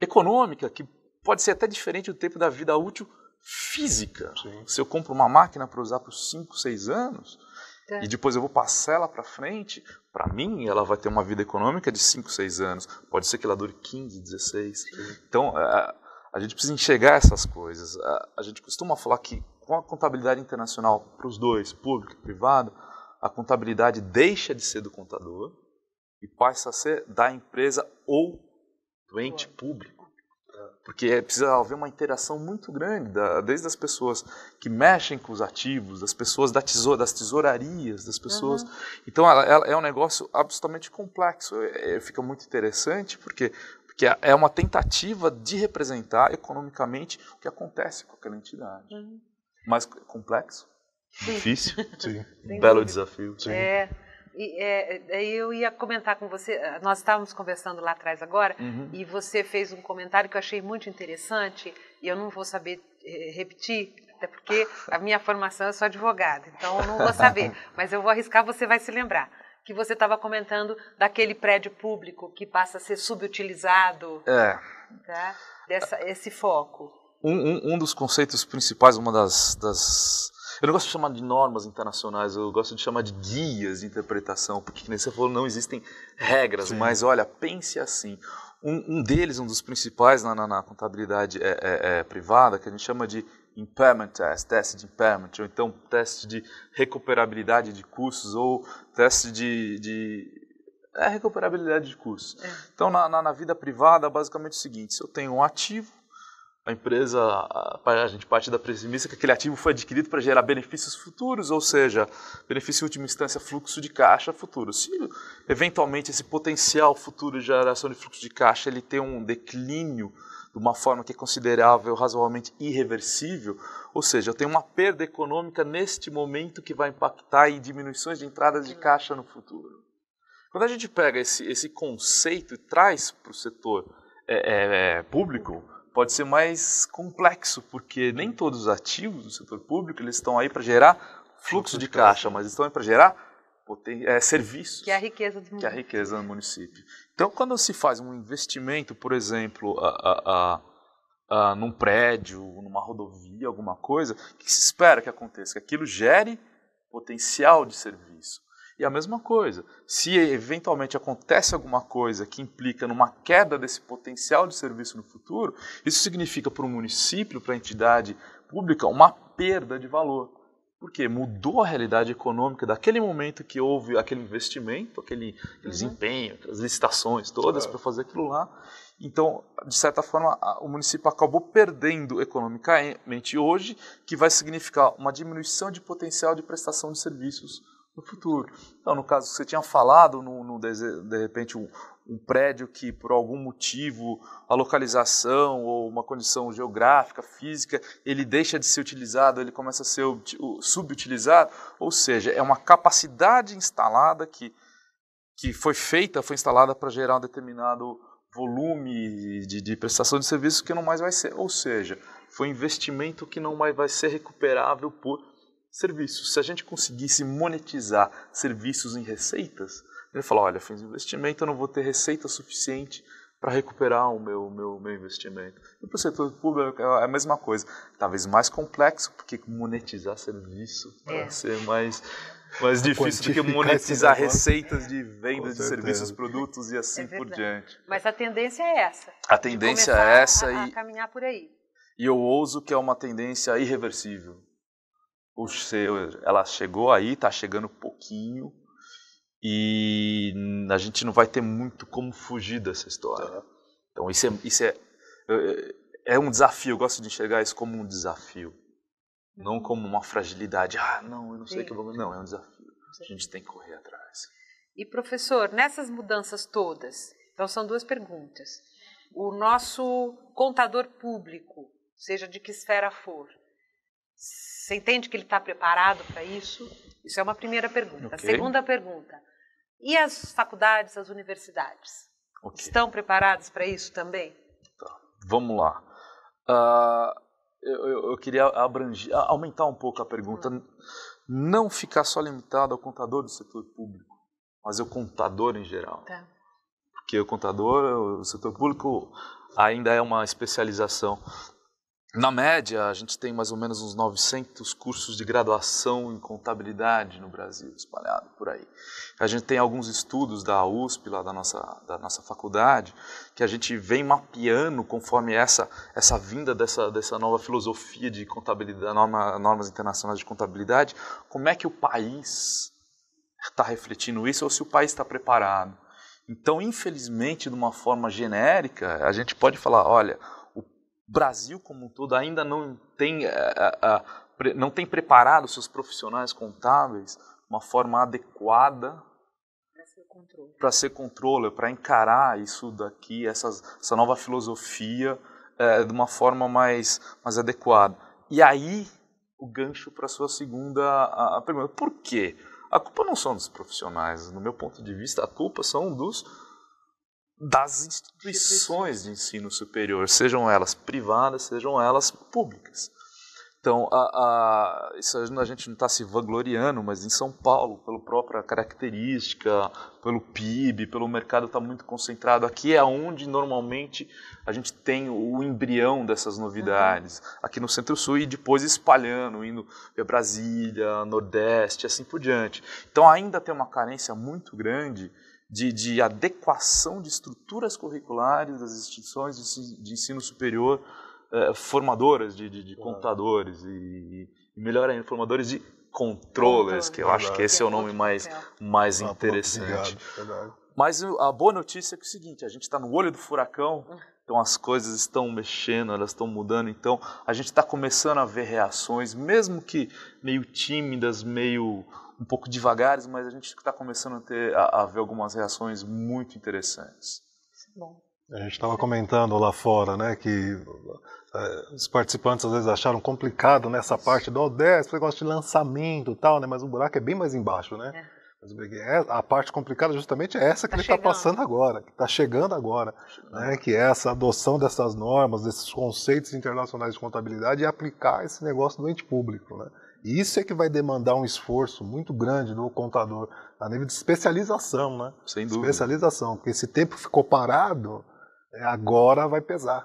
C: econômica, que pode ser até diferente do tempo da vida útil física. Sim. Se eu compro uma máquina para usar por 5, 6 anos, tá. e depois eu vou passar ela para frente, para mim ela vai ter uma vida econômica de 5, 6 anos. Pode ser que ela dure 15, 16. Sim. Então, é, a, gente precisa enxergar essas coisas. A, gente costuma falar que com a contabilidade internacional para os dois, público e privado, a contabilidade deixa de ser do contador e passa a ser da empresa ou do ente público porque precisa haver uma interação muito grande, da, desde as pessoas que mexem com os ativos, das pessoas da tesoura, das tesourarias, das pessoas. Uhum. Então, ela, ela é um negócio absolutamente complexo. É, é fica muito interessante, porque porque é uma tentativa de representar economicamente o que acontece com aquela entidade. Uhum. Mas complexo,
G: Sim. difícil,
C: Sim. um (laughs) belo desafio. Sim. É.
A: E, é, é, eu ia comentar com você, ah, nós estávamos conversando lá atrás agora, uhum. e você fez um comentário que eu achei muito interessante, e eu não vou saber eh, repetir, até porque (laughs) a minha formação é só advogada, então eu não vou saber, (laughs) mas eu vou arriscar, você vai se lembrar. Que você estava comentando daquele prédio público que passa a ser subutilizado. É. Tá? Dessa, esse foco.
C: Um, um, um dos conceitos principais, uma das, das eu não gosto de chamar de normas internacionais, eu gosto de chamar de guias de interpretação, porque, como você falou, não existem regras, Sim. mas olha, pense assim. Um, um, deles, um dos principais na, na, na contabilidade é, é, é, privada, que a gente chama de impairment test, teste de impairment, ou então teste de recuperabilidade de custos, ou teste de, de é recuperabilidade de custos. É. Então, na, na, na, vida privada, basicamente é o seguinte: se eu tenho um ativo, a empresa, a gente parte da premissa que aquele ativo foi adquirido para gerar benefícios futuros, ou seja, benefício em última instância, fluxo de caixa futuro. Se eventualmente esse potencial futuro de geração de fluxo de caixa ele tem um declínio de uma forma que é considerável, razoavelmente irreversível, ou seja, eu tenho uma perda econômica neste momento que vai impactar em diminuições de entradas de caixa no futuro. Quando a gente pega esse, esse conceito e traz para o setor é, é, é público, pode ser mais complexo, porque nem todos os ativos do setor público eles estão aí para gerar fluxo de caixa, mas estão aí para gerar é, serviços.
A: Que é a riqueza do município. Que é a
C: riqueza do município. Então, quando se faz um investimento, por exemplo, a, a, a, num prédio, numa rodovia, alguma coisa, o que se espera que aconteça? Que aquilo gere potencial de serviço. E a mesma coisa, se eventualmente acontece alguma coisa que implica numa queda desse potencial de serviço no futuro, isso significa para o município, para a entidade pública, uma perda de valor. Porque mudou a realidade econômica daquele momento que houve aquele investimento, aquele, aquele desempenho, uhum. as licitações todas claro. É. para fazer aquilo lá. Então, de certa forma, o município acabou perdendo economicamente hoje, que vai significar uma diminuição de potencial de prestação de serviços no futuro. Então, no caso que você tinha falado, no, no de repente, um, um, prédio que, por algum motivo, a localização ou uma condição geográfica, física, ele deixa de ser utilizado, ele começa a ser subutilizado, ou seja, é uma capacidade instalada que, que foi feita, foi instalada para gerar um determinado volume de, de prestação de serviço que não mais vai ser, ou seja, foi investimento que não mais vai ser recuperável por serviços. Se a gente conseguisse monetizar serviços em receitas, ele fala, olha, fiz investimento, eu não vou ter receita suficiente para recuperar o meu, meu, meu investimento. E para o setor público é a mesma coisa. Talvez mais complexo, porque monetizar serviço é. ser mais, mais difícil do que monetizar receitas de venda de serviços, produtos e assim é por diante.
A: Mas a tendência é essa.
C: A tendência é essa a, e... A
A: caminhar por aí.
C: E eu ouso que é uma tendência irreversível os seus, ela chegou aí, está chegando pouquinho e a gente não vai ter muito como fugir dessa história. Tá. Então isso é, isso é, é, é um desafio, eu gosto de enxergar isso como um desafio, não uhum. como uma fragilidade. Ah, não, eu não sei o que eu vou... Não, é um desafio, a gente tem que correr atrás.
A: E professor, nessas mudanças todas, então são duas perguntas. O nosso contador público, seja de que esfera for, você entende que ele está preparado para isso? Isso é uma primeira pergunta. Okay. A segunda pergunta: e as faculdades, as universidades? Okay. Estão preparadas para isso também?
C: Tá. Vamos lá. Uh, eu, eu, eu, queria abranger, aumentar um pouco a pergunta, hum. não ficar só limitado ao contador do setor público, mas ao contador em geral. Tá. Porque o contador, o setor público ainda é uma especialização. Na média, a gente tem mais ou menos uns 900 cursos de graduação em contabilidade no Brasil, espalhado por aí. A gente tem alguns estudos da USP, lá da nossa, da nossa faculdade, que a gente vem mapeando conforme essa, essa vinda dessa, dessa nova filosofia de contabilidade, norma, normas internacionais de contabilidade, como é que o país está refletindo isso ou se o país está preparado. Então, infelizmente, de uma forma genérica, a gente pode falar, olha, Brasil como um todo ainda não tem, eh, eh, eh, não tem preparado seus profissionais contábeis uma forma adequada para ser controle, para encarar isso daqui, essas, essa nova filosofia é, de uma forma mais, mais adequada. E aí o gancho para a sua segunda a, a pergunta. Por quê? A culpa não são dos profissionais, no meu ponto de vista, a culpa são dos das instituições de ensino superior, sejam elas privadas, sejam elas públicas. Então, a, a, isso a gente não está se vangloriando, mas em São Paulo, pela própria característica, pelo PIB, pelo mercado está muito concentrado. Aqui é onde normalmente a gente tem o embrião dessas novidades. Uhum. Aqui no Centro-Sul e depois espalhando, indo para Brasília, Nordeste, assim por diante. Então, ainda tem uma carência muito grande de, de adequação de estruturas curriculares das instituições de, de ensino superior eh, formadoras de, de, de claro. computadores e, e, melhor ainda, formadores de controllers, que eu verdade. acho que esse é o nome mais, mais ah, interessante. Mas a boa notícia é, é o seguinte, a gente está no olho do furacão, então as coisas estão mexendo, elas estão mudando, então a gente está começando a ver reações, mesmo que meio tímidas, meio um pouco devagares, mas a gente está começando a, ter, a, a, ver algumas reações muito interessantes.
G: Bom.
B: É, a gente estava comentando lá fora, né, que é, os participantes às vezes acharam complicado nessa parte do oh, esse negócio de lançamento e tal, né, mas o buraco é bem mais embaixo, né? É. é a parte complicada é justamente é essa que tá ele está passando agora, que está chegando agora, tá né? que é essa adoção dessas normas, desses conceitos internacionais de contabilidade e aplicar esse negócio do ente público. Né? E isso é que vai demandar um esforço muito grande do contador, a nível de especialização, né? Sem dúvida. Especialização, porque esse tempo ficou parado, é, agora vai pesar.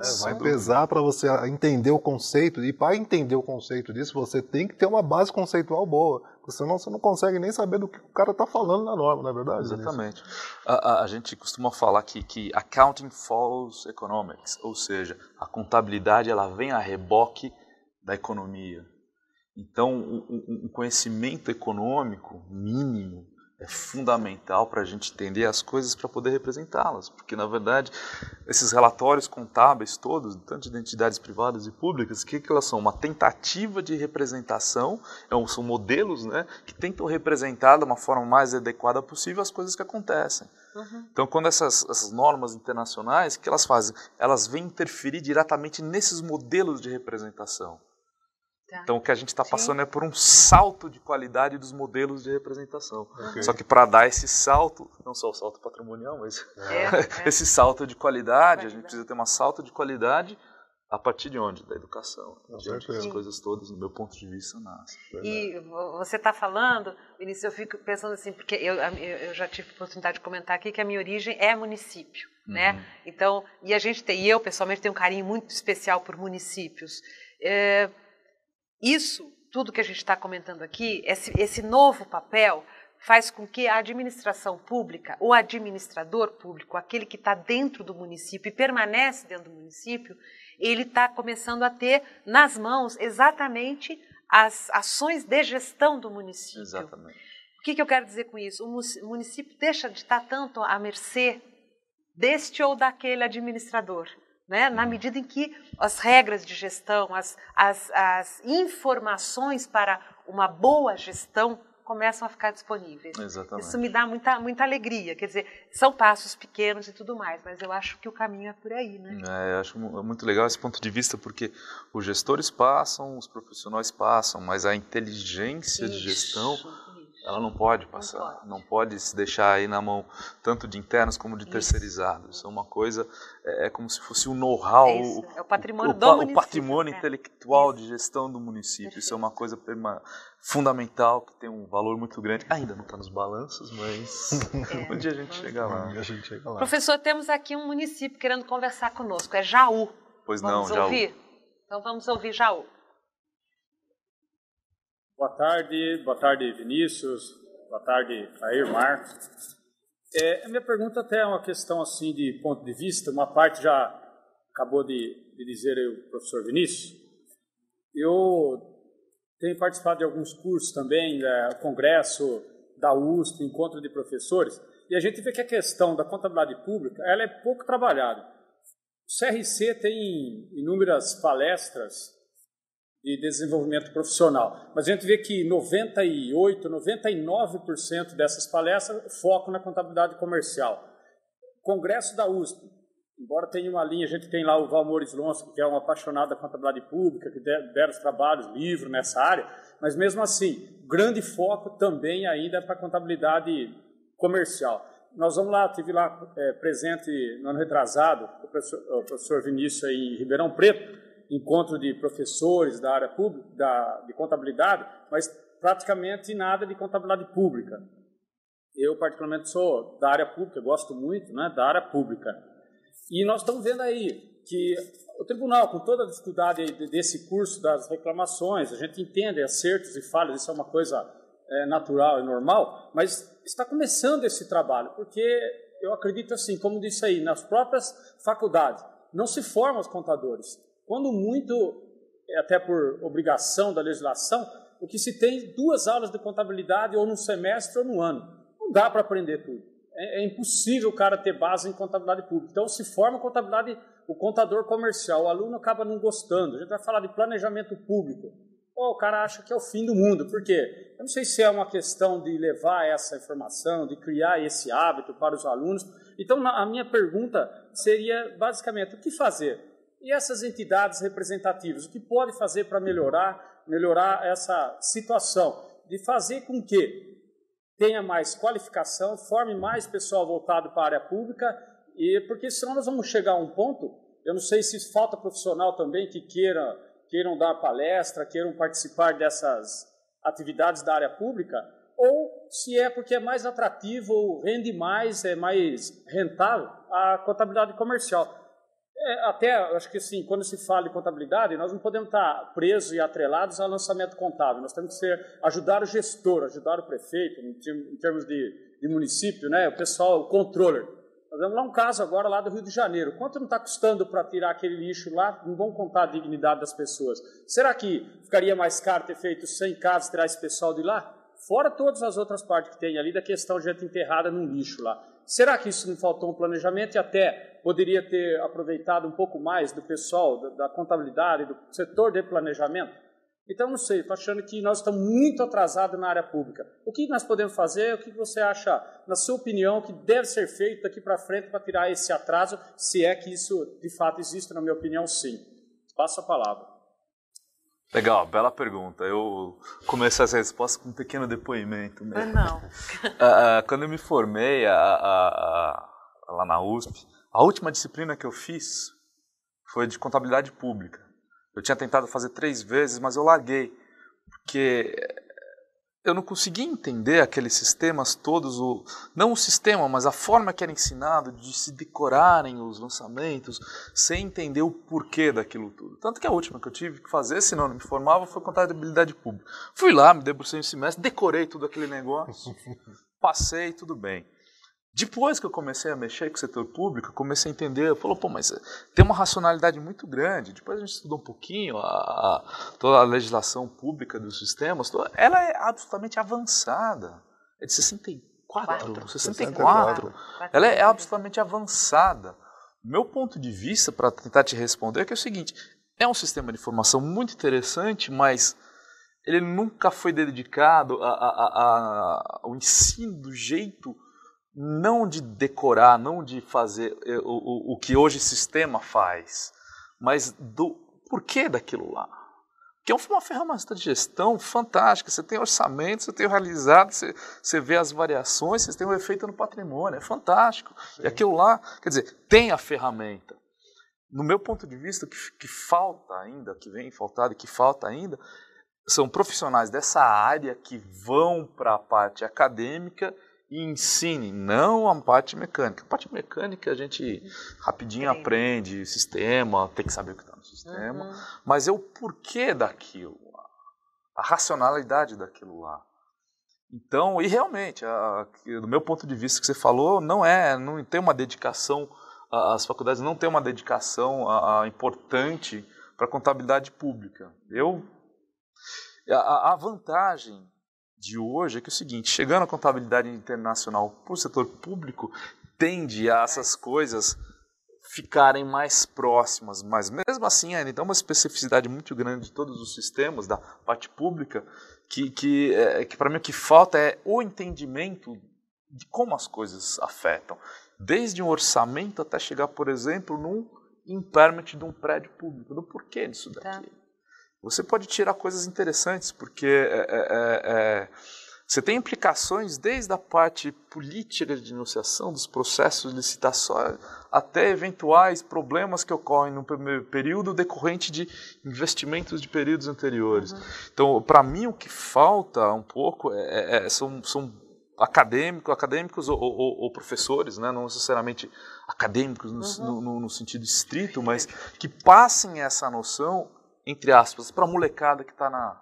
B: É, vai pesar para você entender o conceito, e para entender o conceito disso, você tem que ter uma base conceitual boa, senão você não consegue nem saber do que o cara está falando na norma, não é verdade? Exatamente.
C: A, a, a, gente costuma falar que, que accounting follows economics, ou seja, a contabilidade ela vem a reboque da economia. Então, um, conhecimento econômico mínimo é fundamental para a gente entender as coisas para poder representá-las, porque na verdade esses relatórios contábeis todos, tanto de identidades privadas e públicas, o que, que elas são? Uma tentativa de representação, é são modelos né, que tentam representar da uma forma mais adequada possível as coisas que acontecem. Uhum. Então, quando essas, essas normas internacionais, o que elas fazem? Elas vêm interferir diretamente nesses modelos de representação. Tá. Então o que a gente está passando Sim. é por um salto de qualidade dos modelos de representação. Okay. Só que para dar esse salto, não só o salto patrimonial, mas é, é. (laughs) esse salto de qualidade, a gente precisa ter uma salto de qualidade a partir de onde? Da educação. As coisas todas, no meu ponto de vista, nascem. E
A: você está falando, Vinícius, eu fico pensando assim, porque eu, eu já tive a oportunidade de comentar aqui que a minha origem é município, uhum. né? Então, e a gente tem, e eu pessoalmente tenho um carinho muito especial por municípios. É, isso, tudo que a gente está comentando aqui, esse, esse novo papel faz com que a administração pública, o administrador público, aquele que está dentro do município e permanece dentro do município, ele está começando a ter nas mãos exatamente as ações de gestão do município. Exatamente. O que, que eu quero dizer com isso? O município deixa de estar tá tanto à mercê deste ou daquele administrador né? na medida em que as regras de gestão, as, as, as informações para uma boa gestão começam a ficar disponíveis. Exatamente. Isso me dá muita, muita alegria, quer dizer, são passos pequenos e tudo mais, mas eu acho que o caminho é por aí, né?
C: É, eu acho é muito legal esse ponto de vista, porque os gestores passam, os profissionais passam, mas a inteligência de gestão ela não pode passar, não pode. não pode. se deixar aí na mão tanto de internos como de terceirizados. Isso é uma coisa, é, é como se fosse um know-how, é o, é o,
A: patrimônio, o, o, o
C: patrimônio é. intelectual Isso. de gestão do município. Perfeito. Isso é uma coisa fundamental, que tem um valor muito grande. Ainda não está nos balanços, mas (laughs) é, um dia a gente chega lá. a gente chega lá.
A: Professor, temos aqui um município querendo conversar conosco, é Jaú.
C: Pois vamos não, ouvir?
A: Jaú. Então vamos ouvir Jaú.
K: Boa tarde, boa tarde Vinícius, boa tarde Jair Marcos. É, a minha pergunta até é uma questão assim de ponto de vista, uma parte já acabou de, de dizer aí o professor Vinícius. Eu tenho participado de alguns cursos também, né, congresso da USP, encontro de professores, e a gente vê que a questão da contabilidade pública ela é pouco trabalhada. O CRC tem inúmeras palestras de desenvolvimento profissional. Mas a gente vê que 98, 99% dessas palestras focam na contabilidade comercial. Congresso da USP, embora tenha uma linha, a gente tem lá o Valmor Slonsky, que é um apaixonado da contabilidade pública, que deram os trabalhos, livro nessa área, mas mesmo assim, grande foco também ainda é para a contabilidade comercial. Nós vamos lá, tive lá é, presente no ano retrasado, o professor, o professor Vinícius aí em Ribeirão Preto, encontro de professores da área pública, da, de contabilidade, mas praticamente nada de contabilidade pública. Eu, particularmente, sou da área pública, gosto muito né, da área pública. E nós estamos vendo aí que o tribunal, com toda a dificuldade desse curso das reclamações, a gente entende acertos e falhas, isso é uma coisa é, natural e normal, mas está começando esse trabalho, porque eu acredito assim, como disse aí, nas próprias faculdades, não se formam os contadores. Quando muito, é até por obrigação da legislação, o que se tem duas aulas de contabilidade ou num semestre ou no ano. Não dá para aprender tudo. É, é, impossível o cara ter base em contabilidade pública. Então se forma contabilidade, o contador comercial, o aluno acaba não gostando. A gente vai falar de planejamento público. Pô, o cara acha que é o fim do mundo. Por quê? Eu não sei se é uma questão de levar essa informação, de criar esse hábito para os alunos. Então a minha pergunta seria basicamente o que fazer? e essas entidades representativas, o que pode fazer para melhorar, melhorar essa situação, de fazer com que tenha mais qualificação, forme mais pessoal voltado para a área pública, e porque senão nós vamos chegar a um ponto, eu não sei se falta profissional também que queira, queiram dar palestra, queiram participar dessas atividades da área pública, ou se é porque é mais atrativo, ou rende mais, é mais rentável a contabilidade comercial. É, até, acho que assim, quando se fala em contabilidade, nós não podemos estar presos e atrelados ao lançamento contábil. Nós temos que ser, ajudar o gestor, ajudar o prefeito, em, termos de, de município, né? o pessoal, o controller. Nós temos lá um caso agora lá do Rio de Janeiro. Quanto não está custando para tirar aquele lixo lá? Não vão contar a dignidade das pessoas. Será que ficaria mais caro ter feito 100 casos, tirar esse pessoal de lá? Fora todas as outras partes que tem ali da questão de gente enterrada num lixo lá. Será que isso não faltou um planejamento e até poderia ter aproveitado um pouco mais do pessoal da, da contabilidade, do setor de planejamento? Então, não sei, estou achando que nós estamos muito atrasados na área pública. O que nós podemos fazer? O que você acha, na sua opinião, que deve ser feito daqui para frente para tirar esse atraso, se é que isso de fato existe? Na minha opinião, sim. Passo a
I: palavra.
C: Legal, bela pergunta. Eu comecei essa resposta com um pequeno depoimento mesmo. Ah, não. uh, (laughs) quando eu me formei lá na USP, a última disciplina que eu fiz foi de contabilidade pública. Eu tinha tentado fazer três vezes, mas eu larguei, porque eu não conseguia entender aqueles sistemas todos, o, não o sistema, mas a forma que era ensinado de se decorarem os lançamentos, sem entender o porquê daquilo tudo. Tanto que a última que eu tive que fazer, se não, me formava, foi contabilidade pública. Fui lá, me debrucei um semestre, decorei tudo aquele negócio, (laughs) passei, tudo bem. Depois que eu comecei a mexer com o setor público, eu comecei a entender, eu pô, mas eh, tem uma racionalidade muito grande. Depois a gente estudou um pouquinho a, a, toda a legislação pública dos sistemas, toda, ela é absolutamente avançada. É de 64, 64. 64. Ela é absolutamente avançada. Meu ponto de vista, para tentar te responder, é que é o seguinte, é um sistema de formação muito interessante, mas ele nunca foi dedicado a, ao ensino do jeito não de decorar, não de fazer eh, o, o, o que hoje o sistema faz, mas do porquê daquilo lá. Que é uma ferramenta de gestão fantástica. Você tem orçamento, você tem realizado, você, você vê as variações, você tem o um efeito no patrimônio. É fantástico. Sim. E aquilo lá, quer dizer, tem a ferramenta. No meu ponto de vista, o que, que falta ainda, que vem faltado e que falta ainda, são profissionais dessa área que vão para a parte acadêmica ensine, não a parte mecânica. A parte mecânica a gente rapidinho Entendi. aprende, sistema, tem que saber o que está no
G: sistema, uhum.
C: mas é o porquê daquilo, a racionalidade daquilo lá. Então, e realmente, a, a, do meu ponto de vista que você falou, não é, não tem uma dedicação, a, as faculdades não têm uma dedicação importante para contabilidade pública. Eu a, a, vantagem de hoje é que é o seguinte, chegando à contabilidade internacional para o setor público, tende a essas coisas ficarem mais próximas, mas mesmo assim ainda então uma especificidade muito grande de todos os sistemas da parte pública que, que, é, que para mim o que falta é o entendimento de como as coisas afetam, desde um orçamento até chegar, por exemplo, num impairment de um prédio público, do porquê disso tá. daqui. Tá você pode tirar coisas interessantes, porque é, é, é, é, você tem implicações desde a parte política de negociação, dos processos de licitação, até eventuais problemas que ocorrem no primeiro período decorrente de investimentos de períodos anteriores. Uhum. Então, para mim, o que falta um pouco é, é, são, são acadêmico, acadêmicos ou, ou, ou, professores, né? não necessariamente acadêmicos no, uhum. no, no, no sentido estrito, mas que passem essa noção entre aspas, para a molecada que está na,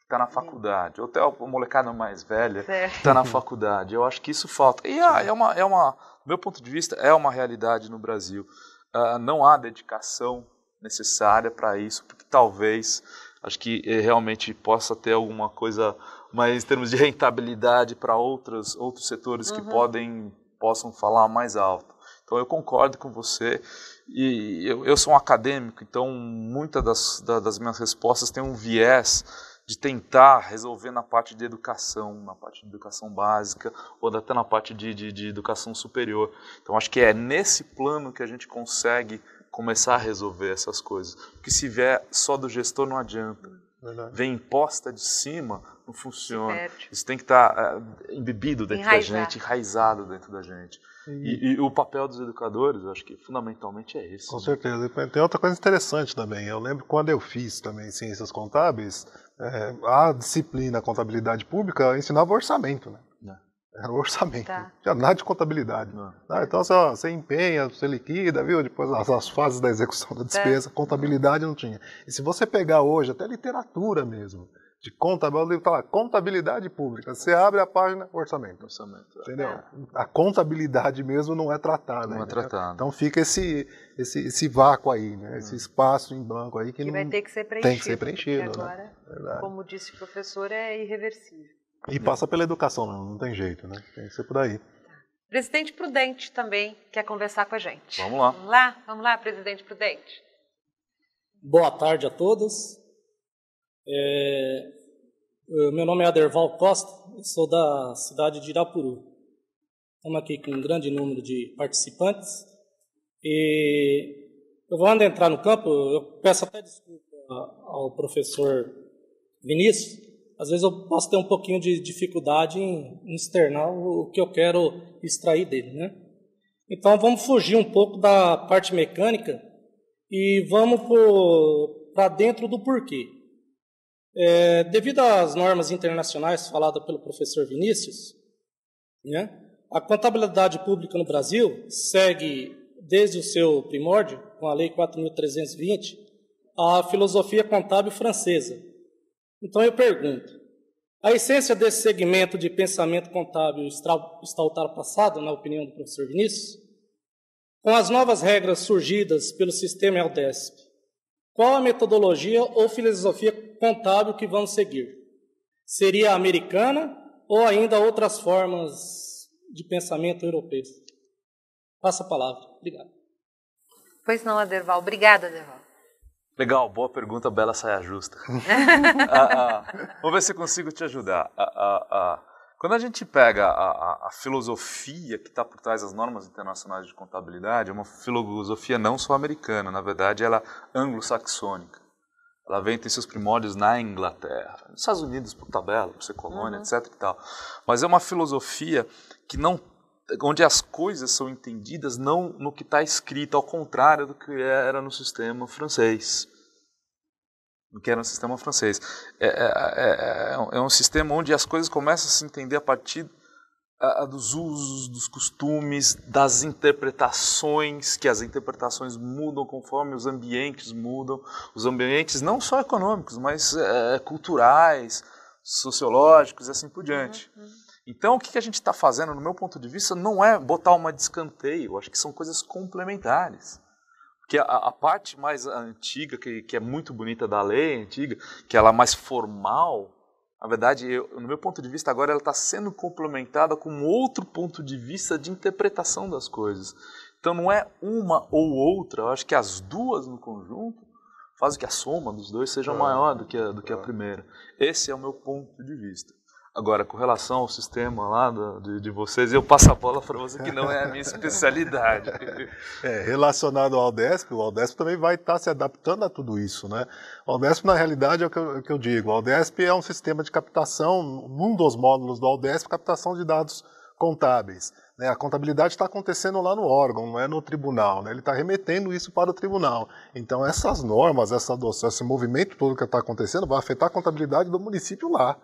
C: que tá na faculdade, ou até a molecada mais velha certo. que está na faculdade. Eu acho que isso falta. E é, é uma, é uma, do meu ponto de vista, é uma realidade no Brasil. Uh, não há dedicação necessária para isso, porque talvez, acho que eh, realmente possa ter alguma coisa, mas em termos de rentabilidade para outros, outros setores uhum. que podem possam falar mais alto. Então eu concordo com você e eu, eu sou um acadêmico, então muitas das, das minhas respostas têm um viés de tentar resolver na parte de educação, na parte de educação básica, ou até na parte de, de, de, educação superior. Então, acho que é nesse plano que a gente consegue começar a resolver essas coisas. Porque se vier só do gestor, não adianta. Verdade. vem imposta de cima, não funciona. Isso tem que estar tá, uh, é, embebido dentro Enraizar. da gente, enraizado dentro da gente. E, e, o papel dos educadores, eu acho que fundamentalmente é esse. Com né?
B: certeza. Tem outra coisa interessante também. Eu lembro quando eu fiz também ciências contábeis, é, a disciplina contabilidade pública ensinava orçamento, né? É orçamento. Tá. Não tinha nada de contabilidade. Ah, então assim, ó, você empenha, você liquida, viu? Depois as, as fases da execução da é. despesa, é. contabilidade não tinha. E se você pegar hoje, até literatura mesmo, de contabilidade, tá lá, contabilidade pública. Você abre a página, orçamento. Orçamento. É. Entendeu? É. A contabilidade mesmo não é tratada. Não é tratada. Então fica esse, esse, esse vácuo aí, né? Hum. esse espaço em branco aí que, que não vai ter
A: que ser preenchido. Tem que ser preenchido. Né? Agora, né? como disse o professor, é irreversível.
B: E é. passa pela educação, não tem jeito, né? Tem que ser por aí.
A: Presidente Prudente também quer conversar com a gente. Vamos lá. Vamos lá, vamos lá, presidente Prudente.
B: Boa tarde a
D: todos. É... Meu nome é Aderval Costa, sou da cidade de Irapuru. Estamos aqui com um grande número de participantes. E eu vou entrar no campo, eu peço até desculpa ao professor Vinícius, às vezes eu posso ter um pouquinho de dificuldade em, externar o que eu quero extrair dele, né? Então vamos fugir um pouco da parte mecânica e vamos para dentro do porquê. É, devido às normas internacionais faladas pelo professor Vinícius, né, a contabilidade pública no Brasil segue, desde o seu primórdio, com a Lei 4.320, a filosofia contábil francesa, então eu pergunto: a essência desse segmento de pensamento contábil está ultrapassada, na opinião do professor Vinícius? Com as novas regras surgidas pelo sistema Eldesp, qual a metodologia ou filosofia contábil que vamos seguir? Seria a americana ou ainda outras formas de pensamento europeu? Passa a
C: palavra. Obrigado.
A: Pois não, Aderval. Obrigada, Aderval.
C: Legal, boa pergunta, bela saia justa.
L: (laughs) ah,
C: ah, vamos ver se consigo te ajudar. Ah, ah, ah, quando a gente pega a, a, a filosofia que está por trás das normas internacionais de contabilidade, é uma filosofia não só americana, na verdade ela é anglo-saxônica. Ela vem ter seus primórdios na Inglaterra, nos Estados Unidos, por tabela, por ser colônia, uhum. etc. E tal. Mas é uma filosofia que não onde as coisas são entendidas não no que está escrito, ao contrário do que era no sistema francês. Do que era no sistema francês. É, é, é, é, é um sistema onde as coisas começam a se entender a partir a, dos usos, dos costumes, das interpretações, que as interpretações mudam conforme os ambientes mudam. Os ambientes não só econômicos, mas é, culturais, sociológicos e assim por diante. Uhum. uhum. Então, o que a gente está fazendo, no meu ponto de vista, não é botar uma descanteio. acho que são coisas complementares. Porque a, a parte mais antiga, que, que, é muito bonita da lei antiga, que ela é mais formal, na verdade, eu, no meu ponto de vista, agora ela está sendo complementada com outro ponto de vista de interpretação das coisas. Então, não é uma ou outra, eu acho que as duas no conjunto fazem que a soma dos dois seja é. maior do que a, do que a é. primeira. Esse é o meu ponto de vista. Agora, com relação ao sistema lá de, de, vocês, eu passo a bola para você, que não é a minha (laughs) especialidade.
B: É, relacionado ao Aldesp, o Aldesp também vai estar tá se adaptando a tudo isso. Né? O Aldesp, na realidade, é o que eu, é o que eu digo. O Aldesp é um sistema de captação, um dos módulos do Aldesp, captação de dados contábeis. Né? A contabilidade está acontecendo lá no órgão, não é no tribunal. Né? Ele está remetendo isso para o tribunal. Então, essas normas, essa adoção, esse movimento todo que está acontecendo vai afetar a contabilidade do município lá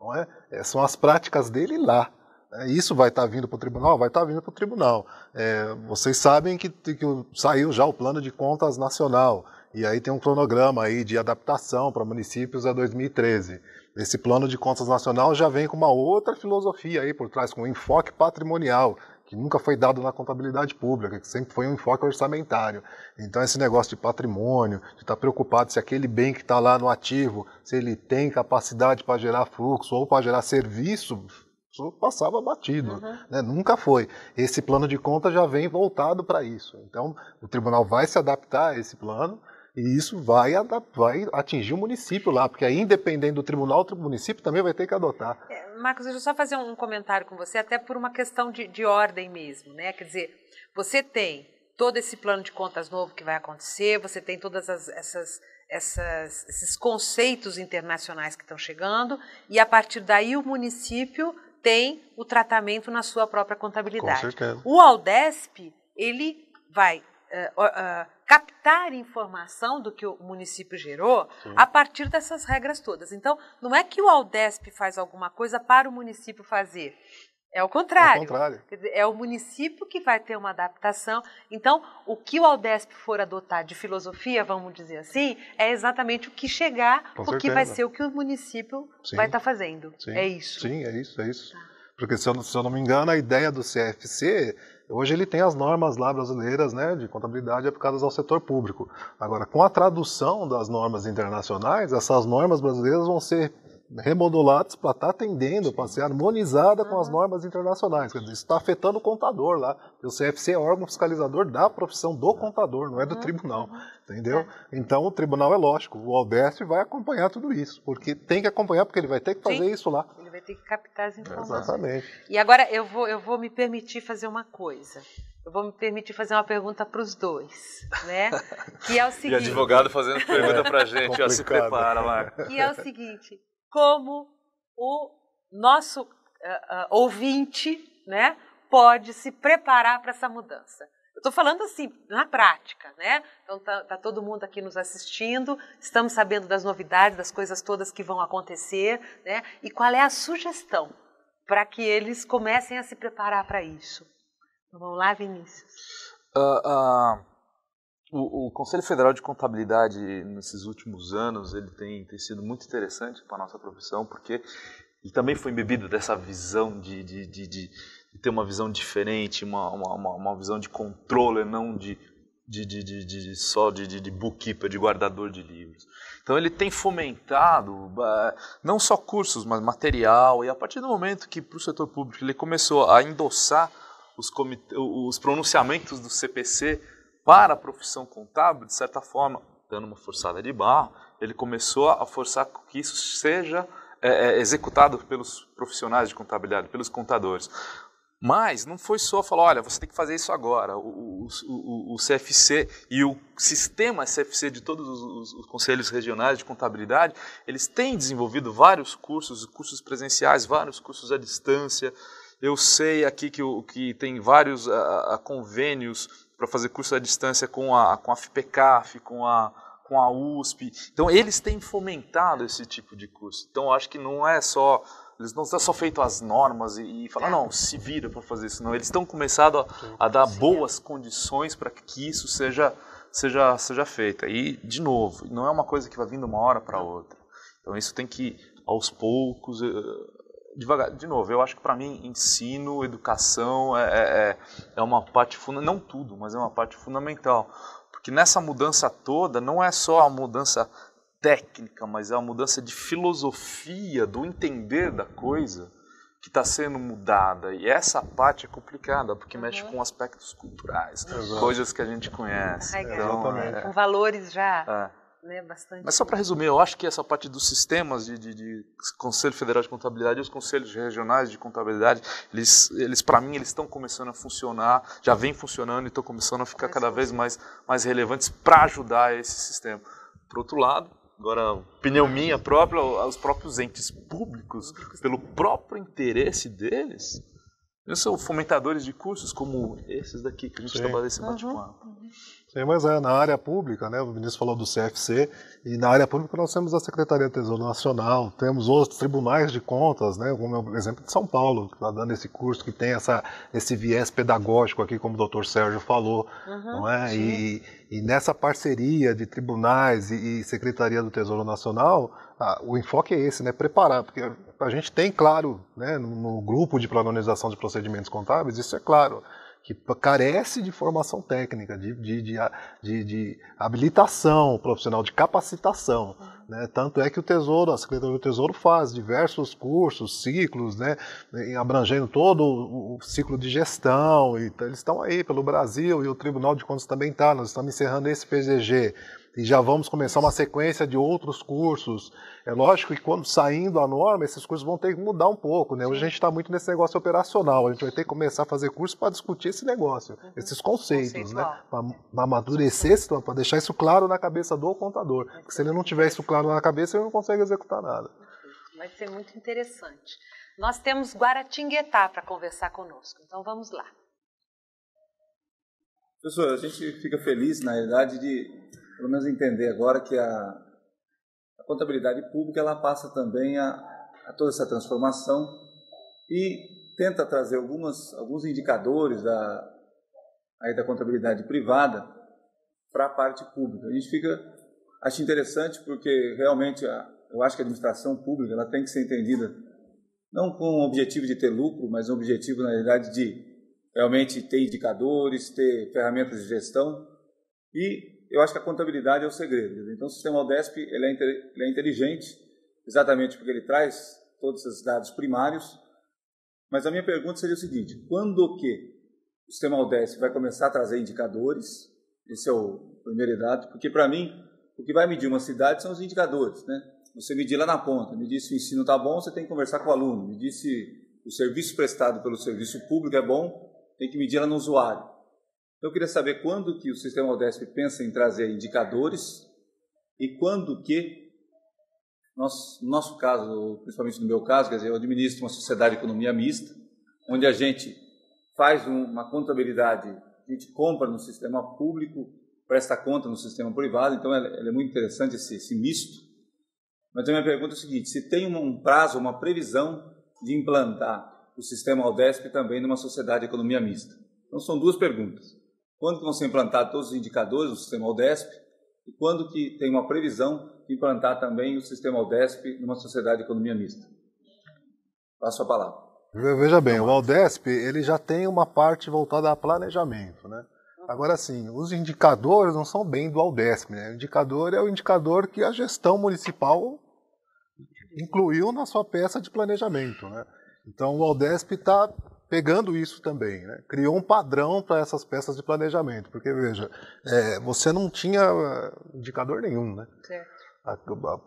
B: não é? é são as práticas dele lá. É, isso vai estar tá vindo para o tribunal? Vai estar tá vindo para o tribunal. É, vocês sabem que, que, saiu já o plano de contas nacional, e aí tem um cronograma aí de adaptação para municípios a 2013. Esse plano de contas nacional já vem com uma outra filosofia aí por trás, com um enfoque patrimonial, que nunca foi dado na contabilidade pública, que sempre foi um enfoque orçamentário. Então, esse negócio de patrimônio, de estar tá preocupado se aquele bem que está lá no ativo, se ele tem capacidade para gerar fluxo ou para gerar serviço, isso passava batido, uhum. né? nunca foi. Esse plano de conta já vem voltado para isso. Então, o tribunal vai se adaptar a esse plano e isso vai, vai atingir o município lá, porque aí, independente do tribunal, o município também vai ter que adotar.
A: É, Marcos, deixa eu só fazer um comentário com você, até por uma questão de, de ordem mesmo, né? Quer dizer, você tem todo esse plano de contas novo que vai acontecer, você tem todas as, essas essas, esses conceitos internacionais que estão chegando e a partir daí o município tem o tratamento na sua própria contabilidade. Com certeza. O Aldesp ele vai uh, uh, captar informação do que o município gerou Sim. a partir dessas regras todas. Então, não é que o Aldesp faz alguma coisa para o município fazer. É o contrário. É o, contrário. Dizer, é o município que vai ter uma adaptação. Então, o que o Aldesp for adotar de filosofia, vamos dizer assim, é exatamente o que chegar, o porque vai ser o que o município Sim. vai estar tá fazendo. Sim. É isso.
B: Sim, é isso, é isso. Tá. Porque, se eu, se eu não me engano, a ideia do CFC Hoje ele tem as normas lá brasileiras né, de contabilidade aplicadas ao setor público. Agora, com a tradução das normas internacionais, essas normas brasileiras vão ser remoduladas para estar tá atendendo, para ser harmonizada com as uhum. normas internacionais. Dizer, isso está afetando o contador lá. O CFC é órgão fiscalizador da profissão do uhum. contador, não é do uhum. tribunal. Entendeu? É. Então o tribunal é lógico, o Albeste vai acompanhar tudo isso, porque tem que acompanhar, porque ele vai ter que fazer Sim. isso lá
A: vai ter que captar as informações. Exatamente. E agora eu vou, eu vou me permitir fazer uma coisa. Eu vou me permitir fazer uma pergunta para os dois, né? (laughs) Que é o seguinte. e advogado fazendo pergunta para a gente, ó, se
G: prepara, lá Que é o
A: seguinte: como o nosso uh, uh, ouvinte, né, pode se preparar para essa mudança? estou falando assim, na prática, né? Então tá, tá, todo mundo aqui nos assistindo, estamos sabendo das novidades, das coisas todas que vão acontecer, né? E qual é a sugestão para que eles comecem a se preparar para isso? Então, vamos lá, Vinícius.
C: Uh, uh, o, o, Conselho Federal de Contabilidade nesses últimos anos ele tem, tem sido muito interessante para a nossa profissão porque ele também foi embebido dessa visão de, de, de, de e ter uma visão diferente, uma, uma, uma visão de controle, não de, de, de, de, de só de, de, de bookkeeper, de guardador de livros. Então ele tem fomentado não só cursos, mas material, e a partir do momento que para o setor público ele começou a endossar os, os pronunciamentos do CPC para a profissão contábil, de certa forma, dando uma forçada de barra, ele começou a forçar que isso seja é, é, executado pelos profissionais de contabilidade, pelos contadores. Mas não foi só falar, olha, você tem que fazer isso agora. O, o, o, o CFC e o sistema CFC de todos os, os, conselhos regionais de contabilidade, eles têm desenvolvido vários cursos, cursos presenciais, vários cursos à distância. Eu sei aqui que, que tem vários a, a convênios para fazer curso à distância com a, com a com a, com a USP. Então, eles têm fomentado esse tipo de curso. Então, acho que não é só eles não só feito as normas e, e falar, é. não, se vira para fazer isso. Não, eles estão começando a, a dar boas condições para que isso seja, seja, seja feito. E, de novo, não é uma coisa que vai vindo uma hora para outra. Então, isso tem que, aos poucos, eh, devagar. De novo, eu acho que para mim, ensino, educação é, é, é, é uma parte fundamental, não tudo, mas é uma parte fundamental. Porque nessa mudança toda, não é só a mudança técnica, mas é uma mudança de filosofia, do entender da coisa que está sendo mudada. E essa parte é complicada, porque uhum. mexe com aspectos culturais, Exato. coisas que a gente conhece. Ai, então, é, com
A: valores já. É. Né, bastante. Mas só para
C: resumir, eu acho que essa parte dos sistemas de, de, de, Conselho Federal de Contabilidade e os conselhos regionais de contabilidade, eles, eles para mim, eles estão começando a funcionar, já vem funcionando e estão começando a ficar cada vez mais, mais relevantes para ajudar esse sistema. Por outro lado, Agora, opinião minha própria, os próprios entes públicos, pelo próprio interesse deles, Eu são fomentadores de cursos como esses daqui que a gente Sim. acabou desse bate-papo. Uhum.
B: Sim, mas é, na área pública, né, o ministro falou do CFC, e na área pública nós temos a Secretaria do Tesouro Nacional, temos outros tribunais de contas, né, como é o exemplo de São Paulo, que está dando esse curso, que tem essa, esse viés pedagógico aqui, como o doutor Sérgio falou, uhum, não é? E, e, nessa parceria de tribunais e, e Secretaria do Tesouro Nacional, o enfoque é esse, né? Preparar, porque a gente tem claro, né, no, no grupo de padronização de procedimentos contábeis, isso é claro que carece de formação técnica, de, de, de, de habilitação profissional, de capacitação. Né? Tanto é que o Tesouro, a Secretaria do Tesouro faz diversos cursos, ciclos, né? abrangendo todo o ciclo de gestão. E eles estão aí pelo Brasil e o Tribunal de Contas também está. Nós estamos encerrando esse PGG e já vamos começar uma sequência de outros cursos. É lógico que quando saindo a norma, esses cursos vão ter que mudar um pouco, né? Hoje a gente está muito nesse negócio operacional, a gente vai ter que começar a fazer curso para discutir esse negócio, uhum. esses conceitos, né? Para amadurecer, para deixar isso claro na cabeça do contador. Uhum. Porque se ele não tiver isso claro na cabeça, ele não consegue executar nada.
A: Vai ser muito interessante. Nós temos Guaratinguetá para conversar conosco, então vamos lá.
J: Professor, a gente fica feliz, na realidade, de pelo menos entender agora que a, a contabilidade pública ela passa também a, a, toda essa transformação e tenta trazer algumas, alguns indicadores da, aí da contabilidade privada para a parte pública. A gente fica acho interessante porque realmente a, eu acho que a administração pública ela tem que ser entendida não com o objetivo de ter lucro, mas o objetivo na realidade de realmente ter indicadores, ter ferramentas de gestão e eu acho que a contabilidade é o segredo. Então, o sistema Aldesp ele é, ele é inteligente, exatamente porque ele traz todos esses dados primários. Mas a minha pergunta seria o seguinte: quando que o sistema Aldesp vai começar a trazer indicadores? Esse é o primeiro dado, porque para mim o que vai medir uma cidade são os indicadores, né? Você medir lá na ponta, me diz se o ensino está bom, você tem que conversar com o aluno, me diz se o serviço prestado pelo serviço público é bom, tem que medir lá no usuário. Então, eu queria saber quando que o sistema UDESP pensa em trazer indicadores e quando que, nós, no nosso caso, principalmente no meu caso, quer dizer, eu administro uma sociedade de economia mista, onde a gente faz uma contabilidade, a gente compra no sistema público, presta conta no sistema privado, então é, muito interessante esse, esse misto. Mas a minha pergunta é o seguinte, se tem um prazo, uma previsão de implantar o sistema Aldesp também numa sociedade de economia mista? Então são duas perguntas quando vão ser implantados todos os indicadores do sistema ODESP e quando que tem uma previsão de implantar também o sistema ODESP numa sociedade de economia mista. Passo a palavra.
B: Veja bem, o Aldesp ele já tem uma parte voltada a planejamento, né? Agora sim, os indicadores não são bem do Aldesp, né? O indicador é o indicador que a gestão municipal incluiu na sua peça de planejamento, né? Então o Aldesp está pegando isso também, né? criou um padrão para essas peças de planejamento, porque veja, é, você não tinha ah, indicador nenhum, né?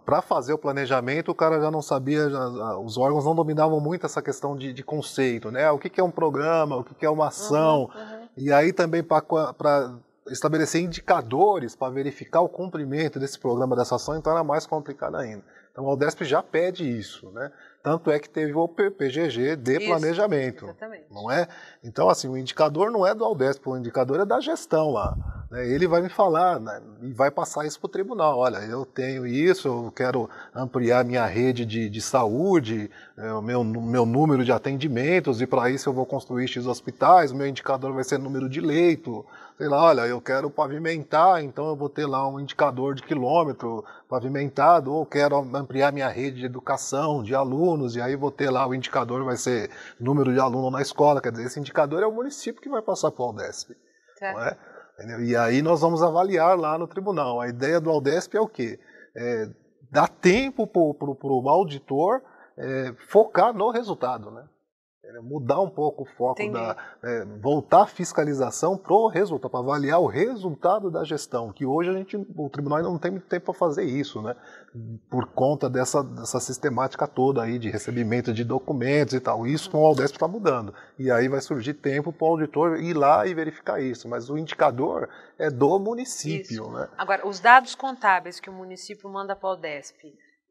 B: Para fazer o planejamento, o cara já não sabia, já, os órgãos não dominavam muito essa questão de, de conceito, né? Ah, o que, que, é um programa, o que, que é uma ação, uhum, uhum. e aí também para estabelecer indicadores para verificar o cumprimento desse programa dessa ação, então era mais complicado ainda. Então a UDESP já pede isso, né? Tanto é que teve o PGG de isso, planejamento, exatamente. não é? Então, assim, o indicador não é do Aldesp, o indicador é da gestão lá. Né? Ele vai me falar né? e vai passar isso para o tribunal. Olha, eu tenho isso, eu quero ampliar minha rede de, de saúde, é, o meu, meu número de atendimentos, e para isso eu vou construir X hospitais, o meu indicador vai ser número de leito, sei lá, olha, eu quero pavimentar, então eu vou ter lá um indicador de quilômetro pavimentado, ou quero ampliar minha rede de educação de alunos, e aí vou ter lá o indicador, vai ser número de aluno na escola, quer dizer, esse indicador é o município que vai passar para o Aldesp. Tá. É? E aí nós vamos avaliar lá no tribunal. A ideia do Aldesp é o quê? É, dar tempo para o auditor é, focar no resultado, né? Né, mudar um pouco o foco Entendi. da né, voltar a fiscalização pro resultado para avaliar o resultado da gestão que hoje a gente o tribunal ainda não tem muito tempo para fazer isso né por conta dessa, dessa sistemática toda aí de recebimento de documentos e tal isso com o Aldesp está mudando e aí vai surgir tempo para o auditor ir lá e verificar isso mas o indicador é do município isso. né
A: agora os dados contábeis que o município manda para o Aldesp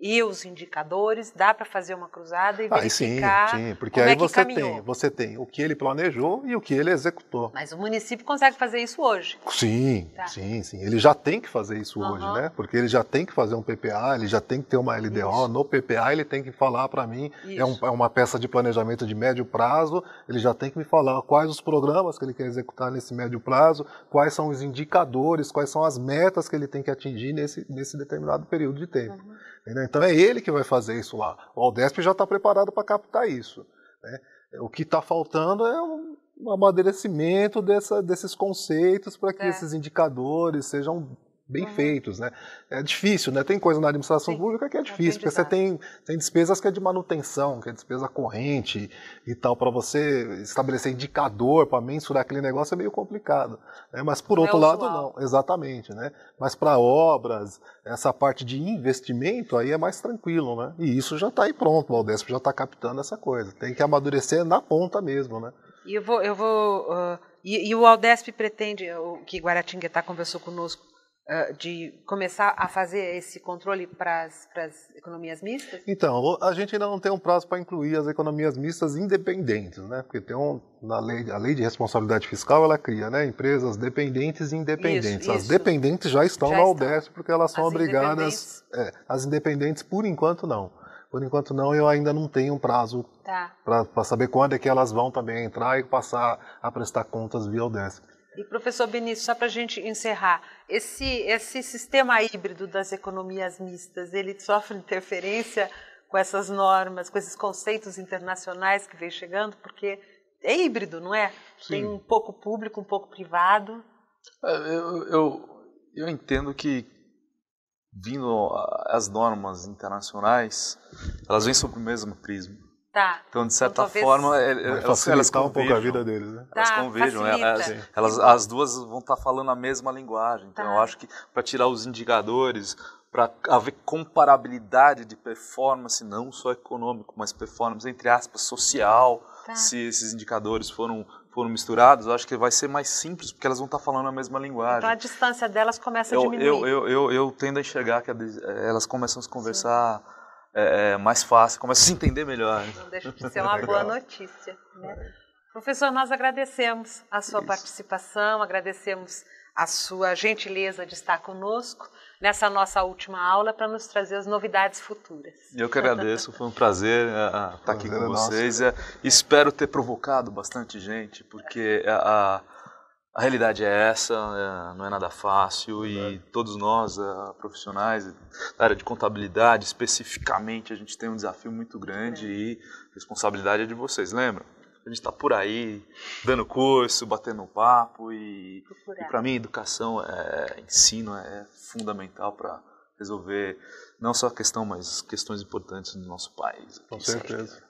A: e os indicadores, dá para fazer uma cruzada e ah, verificar. Sim, sim, porque aí é você caminhou. tem,
B: você tem o que ele planejou e o que ele executou.
A: Mas o município consegue fazer isso hoje.
B: Sim, tá. sim, sim. Ele já tem que fazer isso uhum. hoje, né? Porque ele já tem que fazer um PPA, ele já tem que ter uma LDO. Isso. No PPA ele tem que falar para mim, é, um, é, uma peça de planejamento de médio prazo, ele já tem que me falar quais os programas que ele quer executar nesse médio prazo, quais são os indicadores, quais são as metas que ele tem que atingir nesse, nesse determinado período de tempo. Uhum. Entendeu? Então é ele que vai fazer isso lá. O Aldesp já está preparado para captar isso. Né? O que está faltando é um, amadurecimento dessa, desses conceitos para que é. esses indicadores sejam bem uhum. feitos, né? É difícil, né? Tem coisa na administração Sim. pública que é, é difícil, porque você tem, tem despesas que é de manutenção, que é despesa corrente e tal, para você estabelecer indicador para mensurar aquele negócio é meio complicado. Né? Mas por não é outro é lado, não, exatamente, né? Mas para obras, essa parte de investimento aí é mais tranquilo, né? E isso já está aí pronto, o Aldesp já está captando essa coisa. Tem que amadurecer na ponta mesmo, né?
A: E eu vou, eu vou uh, e, e, o Aldesp pretende, o que Guaratinguetá conversou conosco, de começar a fazer esse controle para as economias mistas?
B: Então, a gente ainda não tem um prazo para incluir as economias mistas independentes, né? Porque tem um, na lei, a lei de responsabilidade fiscal, ela cria né, empresas dependentes e independentes. Isso, as dependentes já estão na UDES porque elas são as obrigadas... Independentes... É, as independentes, por enquanto, não. Por enquanto não, eu ainda não tenho um prazo tá. para saber quando é que elas vão também entrar e passar a prestar contas via UDESC.
A: E professor Benício, só para a gente encerrar, esse, esse sistema híbrido das economias mistas, ele sofre interferência com essas normas, com esses conceitos internacionais que vem chegando, porque é híbrido, não é? Sim. Tem um pouco público, um pouco privado.
C: É, eu, eu, eu entendo que vindo as normas internacionais, elas vêm sob o mesmo prisma Tá. Então, de então, certa então, forma, é, é, elas, elas um
G: pouco a vida deles,
B: né?
C: Tá, elas convergem, né? elas, elas, as duas vão estar tá falando a mesma linguagem. Então, tá. eu acho que para tirar os indicadores, para haver comparabilidade de performance, não só econômico, mas performance, entre aspas, social, tá. se esses indicadores foram foram misturados, eu acho que vai ser mais simples, porque elas vão estar tá falando a mesma linguagem. Então a
A: distância delas começa eu, a diminuir. Eu,
C: eu, eu, eu tendo a enxergar que elas começam a se conversar Sim é, é, mais fácil, começa a se entender melhor. Né? Não deixa de ser uma (laughs) boa
A: notícia. Né? Professor, nós agradecemos a sua Isso. participação, agradecemos a sua gentileza de estar conosco nessa nossa última aula para nos trazer as novidades futuras. Eu que agradeço,
C: foi um prazer estar é, é, tá aqui com vocês. espero ter provocado bastante gente, porque a. Uh, a realidade é essa, é, não é nada fácil e todos nós, é, profissionais da área de contabilidade, especificamente, a gente tem um desafio muito grande é. e a responsabilidade é de vocês, lembra? A gente está por aí, dando curso, batendo um papo e,
G: e para mim,
C: educação, é, ensino é fundamental para resolver não só a questão, mas questões importantes no nosso país. Com certeza.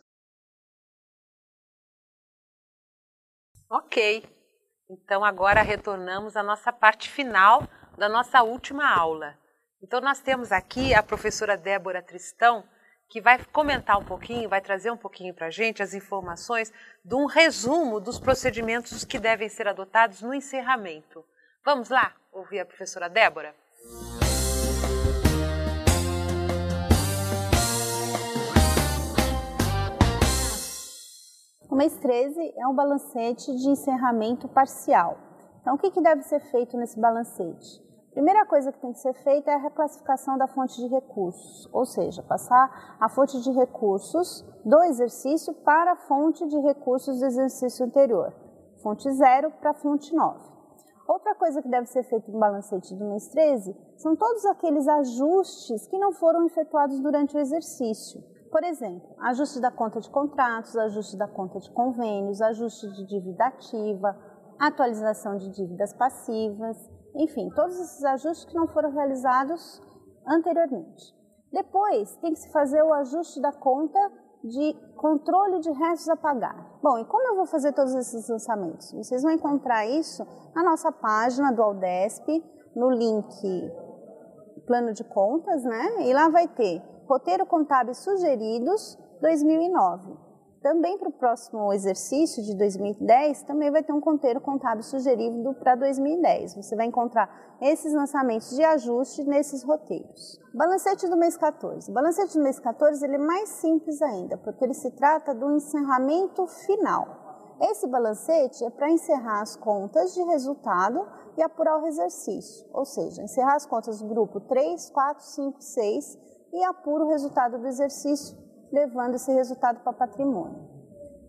A: Ok. Então, agora retornamos à nossa parte final da nossa última aula. Então, nós temos aqui a professora Débora Tristão, que vai comentar um pouquinho, vai trazer um pouquinho para a gente as informações de um resumo dos procedimentos que devem ser adotados no encerramento. Vamos lá ouvir a professora Débora?
M: O mês 13 é um balancete de encerramento parcial. Então, o que, que deve ser feito nesse balancete? Primeira coisa que tem que ser feita é a reclassificação da fonte de recursos, ou seja, passar a fonte de recursos do exercício para a fonte de recursos do exercício anterior, fonte 0 para fonte 9. Outra coisa que deve ser feita no balancete do mês 13 são todos aqueles ajustes que não foram efetuados durante o exercício. Por exemplo, ajuste da conta de contratos, ajuste da conta de convênios, ajuste de dívida ativa, atualização de dívidas passivas, enfim, todos esses ajustes que não foram realizados anteriormente. Depois, tem que se fazer o ajuste da conta de controle de restos a pagar. Bom, e como eu vou fazer todos esses lançamentos? Vocês vão encontrar isso na nossa página do Aldesp, no link plano de contas, né? E lá vai ter Roteiro Contábil Sugeridos 2009. Também para o próximo exercício de 2010, também vai ter um roteiro contábil sugerido para 2010. Você vai encontrar esses lançamentos de ajuste nesses roteiros. Balancete do mês 14. O balancete do mês 14 ele é mais simples ainda, porque ele se trata do encerramento final. Esse balancete é para encerrar as contas de resultado e apurar o exercício, ou seja, encerrar as contas do grupo 3, 4, 5, 6 e apura o resultado do exercício, levando esse resultado para patrimônio.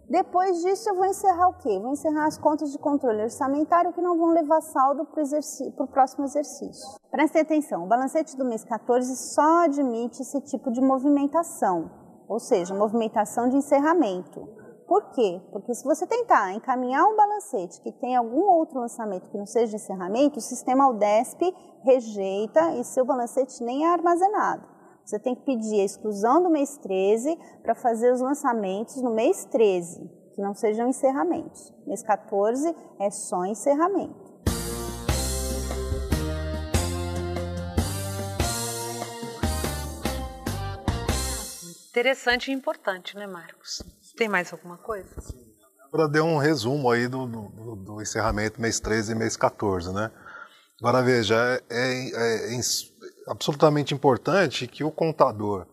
M: Depois disso, eu vou encerrar o quê? Vou encerrar as contas de controle orçamentário que não vão levar saldo para o próximo exercício. Preste atenção, o balancete do mês 14 só admite esse tipo de movimentação, ou seja, movimentação de encerramento. Por quê? Porque se você tentar encaminhar um balancete que tem algum outro lançamento que não seja encerramento, o sistema UDESP rejeita e seu balancete nem é armazenado. Você tem que pedir a exclusão do mês 13 para fazer os lançamentos no mês 13, que não sejam encerramentos. Mês 14 é só encerramento.
A: Interessante e importante, né, Marcos? Tem mais alguma coisa?
B: Agora deu um resumo aí do, do, do encerramento mês 13 e mês 14, né? Agora veja, é, é, é, é absolutamente importante que o contador,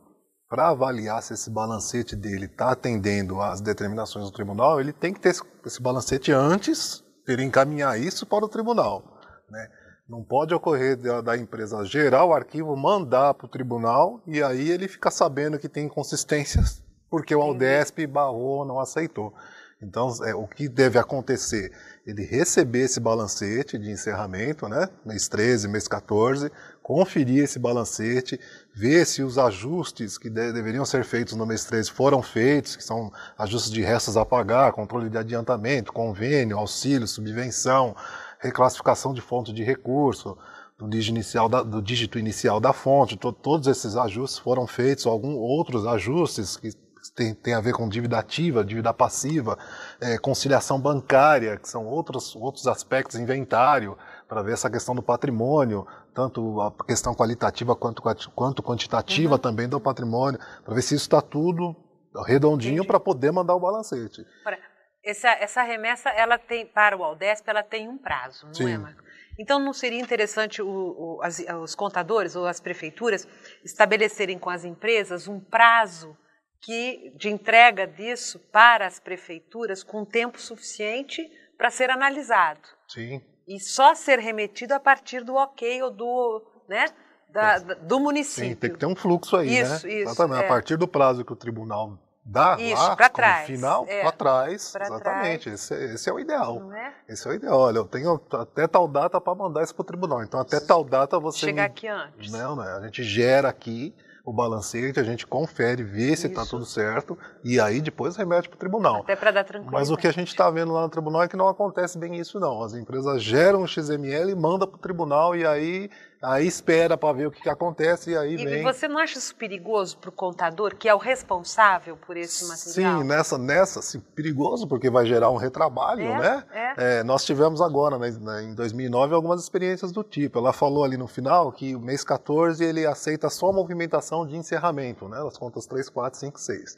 B: para avaliar se esse balancete dele está atendendo às determinações do tribunal, ele tem que ter esse balancete antes, ele encaminhar isso para o tribunal. Né? Não pode ocorrer da, da empresa gerar o arquivo, mandar para o tribunal e aí ele fica sabendo que tem inconsistências porque o Aldesp barrou, não aceitou. Então, é, o que deve acontecer? Ele receber esse balancete de encerramento, né? mês 13, mês 14, conferir esse balancete, ver se os ajustes que de, deveriam ser feitos no mês 13 foram feitos, que são ajustes de restos a pagar, controle de adiantamento, convênio, auxílio, subvenção, reclassificação de fonte de recurso, do dígito inicial da, do dígito inicial da fonte, to, todos esses ajustes foram feitos, alguns outros ajustes que tem, tem a ver com dívida ativa, dívida passiva, é, conciliação bancária, que são outros, outros aspectos, inventário, para ver essa questão do patrimônio, tanto a questão qualitativa quanto, quanto quantitativa uhum. também do patrimônio, para ver se isso está tudo redondinho para poder mandar o balancete. Ora,
A: essa, essa remessa ela tem para o Aldesp ela tem um prazo, não é, Sim. é, Marco? Então não seria interessante o, o, as, os contadores ou as prefeituras estabelecerem com as empresas um prazo que de entrega disso para as prefeituras com tempo suficiente para ser analisado. Sim e só ser remetido a partir do ok ou do, né, da, é. do município. Sim, tem que
B: ter um fluxo aí, isso, né? Isso, Exatamente. É. A partir do prazo que o tribunal dá isso, lá, para trás. final, é. para trás, pra exatamente. Trás. Esse, esse, é o ideal. É? Esse é o ideal. Olha, eu tenho até tal data para mandar isso para o tribunal. Então, até tal data você... Chegar aqui antes. Não, não. É. A gente gera aqui o balancete, a gente confere, vê se está tudo certo e aí depois remete para o tribunal. Até para dar Mas o que a gente está vendo lá no tribunal é que não acontece bem isso não. As empresas geram o XML, manda para o tribunal e aí Aí espera para ver o que, que acontece e aí e, vem. E
A: você não acha isso perigoso para o contador, que é o responsável por esse material?
B: Sim, nessa, nessa, sim, perigoso porque vai gerar um retrabalho, é, né? É. É, nós tivemos agora, né, em 2009, algumas experiências do tipo. Ela falou ali no final que o mês 14 ele aceita só a movimentação de encerramento, né? As contas 3, 4, 5, 6.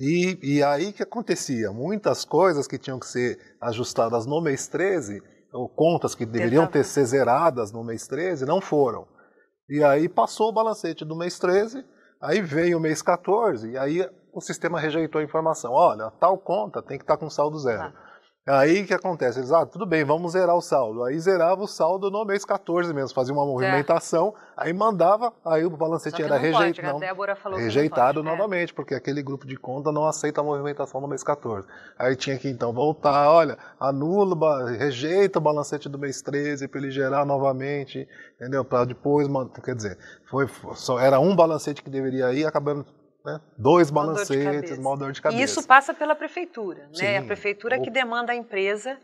B: E, e aí que acontecia? Muitas coisas que tinham que ser ajustadas no mês 13 ou contas que deveriam ter ser zeradas no mês 13 não foram. E aí passou o balancete do mês 13, aí veio o mês 14, e aí o sistema rejeitou a informação. Olha, tal conta tem que estar tá com saldo zero. Tá. Aí o que acontece? Eles, ah, tudo bem, vamos zerar o saldo. Aí zerava o saldo no mês 14 mesmo, fazia uma é. movimentação, é. aí mandava, aí o balancete era né? rejeitado. rejeitado né? novamente, é. porque aquele grupo de conta não aceita a movimentação no mês 14. Aí tinha que então voltar, olha, anula, rejeita o balancete do mês 13 para ele gerar novamente, entendeu? Para depois, quer dizer, foi, só era um balancete que deveria ir, acabando né? Dois uma balancetes, uma dor de cabeça. E isso
A: passa pela prefeitura,
B: sim, né? A prefeitura ou... que
A: demanda a empresa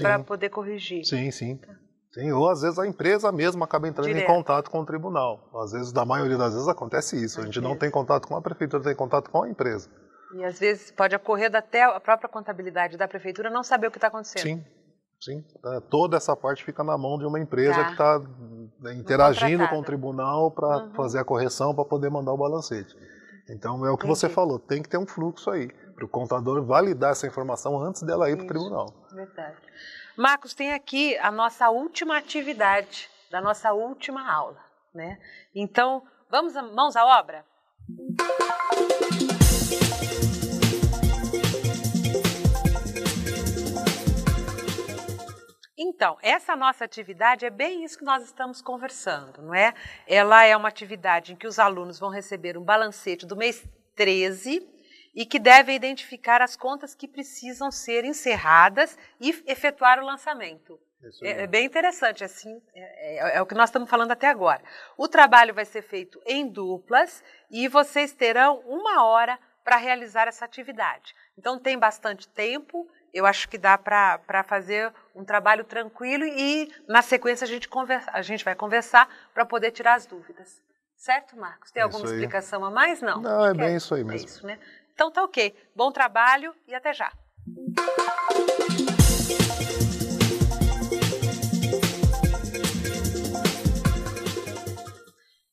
A: para poder corrigir.
B: Sim, sim. Tá. sim. Ou às vezes a empresa mesma acaba entrando Direto. em contato com o tribunal. Às vezes, da maioria das vezes, acontece isso. A gente não tem contato com a prefeitura, tem contato com a empresa.
A: E às vezes pode ocorrer até a própria contabilidade da prefeitura não saber o que está acontecendo. Sim,
B: sim. É, toda essa parte fica na mão de uma empresa tá. que está hum, interagindo com o tribunal para uhum. fazer a correção, para poder mandar o balancete. Então é o que você falou, tem que ter um fluxo aí para o contador validar essa informação antes dela ir para o tribunal.
A: Verdade. Marcos, tem aqui a nossa última atividade da nossa última aula, né? Então vamos a, mãos à obra. Música Então, essa nossa atividade é bem isso que nós estamos conversando, não é? Ela é uma atividade em que os alunos vão receber um balancete do mês 13 e que devem identificar as contas que precisam ser encerradas e efetuar o lançamento. É, é, bem interessante, assim, é, é, é, o que nós estamos falando até agora. O trabalho vai ser feito em duplas e vocês terão uma hora para realizar essa atividade. Então, tem bastante tempo eu acho que dá para fazer um trabalho tranquilo e, na sequência, a gente, conversa, a gente vai conversar para poder tirar as dúvidas. Certo, Marcos? Tem é alguma explicação a mais? Não.
B: Não, é, é bem isso aí é mesmo. É isso,
A: né? Então tá ok. Bom trabalho e até já.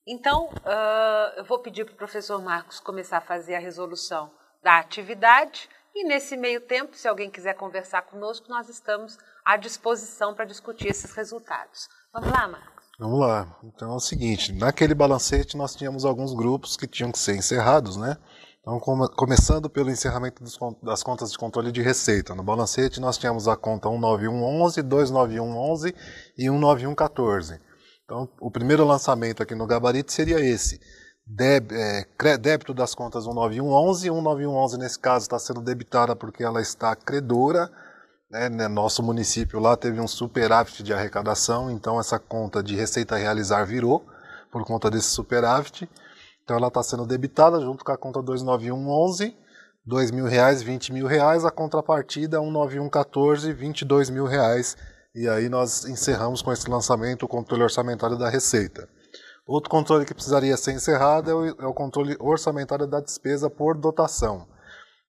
A: Então, uh, eu vou pedir para o professor Marcos começar a fazer a resolução da atividade e nesse meio tempo, se alguém quiser conversar conosco, nós estamos à disposição para discutir esses resultados. Vamos lá, Marcos?
B: Vamos lá. Então é o seguinte, naquele balancete nós tínhamos alguns grupos que tinham que ser encerrados, né? Então, começando pelo encerramento das contas de controle de receita. No balancete nós tínhamos a conta 19111, 29111 e 19114. Então, o primeiro lançamento aqui no gabarito seria esse. É, débito, das contas 19111. 19111, nesse caso, está sendo debitada porque ela está credora. Né, né? Nosso município lá teve um superávit de arrecadação, então essa conta de receita a realizar virou por conta desse superávit. Então ela está sendo debitada junto com a conta 29111, 2 mil reais, 20 mil reais, a contrapartida 19114, 22 mil reais. E aí nós encerramos com esse lançamento o controle orçamentário da Receita. Outro controle que precisaria ser encerrado é o, é o controle orçamentário da despesa por dotação.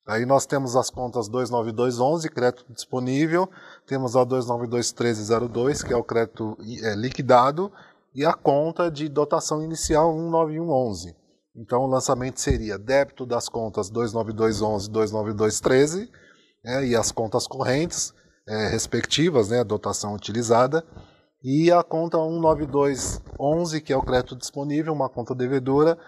B: Aí nós temos as contas 29211, crédito disponível, temos a 2921302, que é o crédito é, liquidado, e a conta de dotação inicial 19111. Então o lançamento seria débito das contas 29211 e 29213, e as contas correntes é, respectivas, né, a dotação utilizada, e a conta 19211, que é o crédito disponível, uma conta devedora,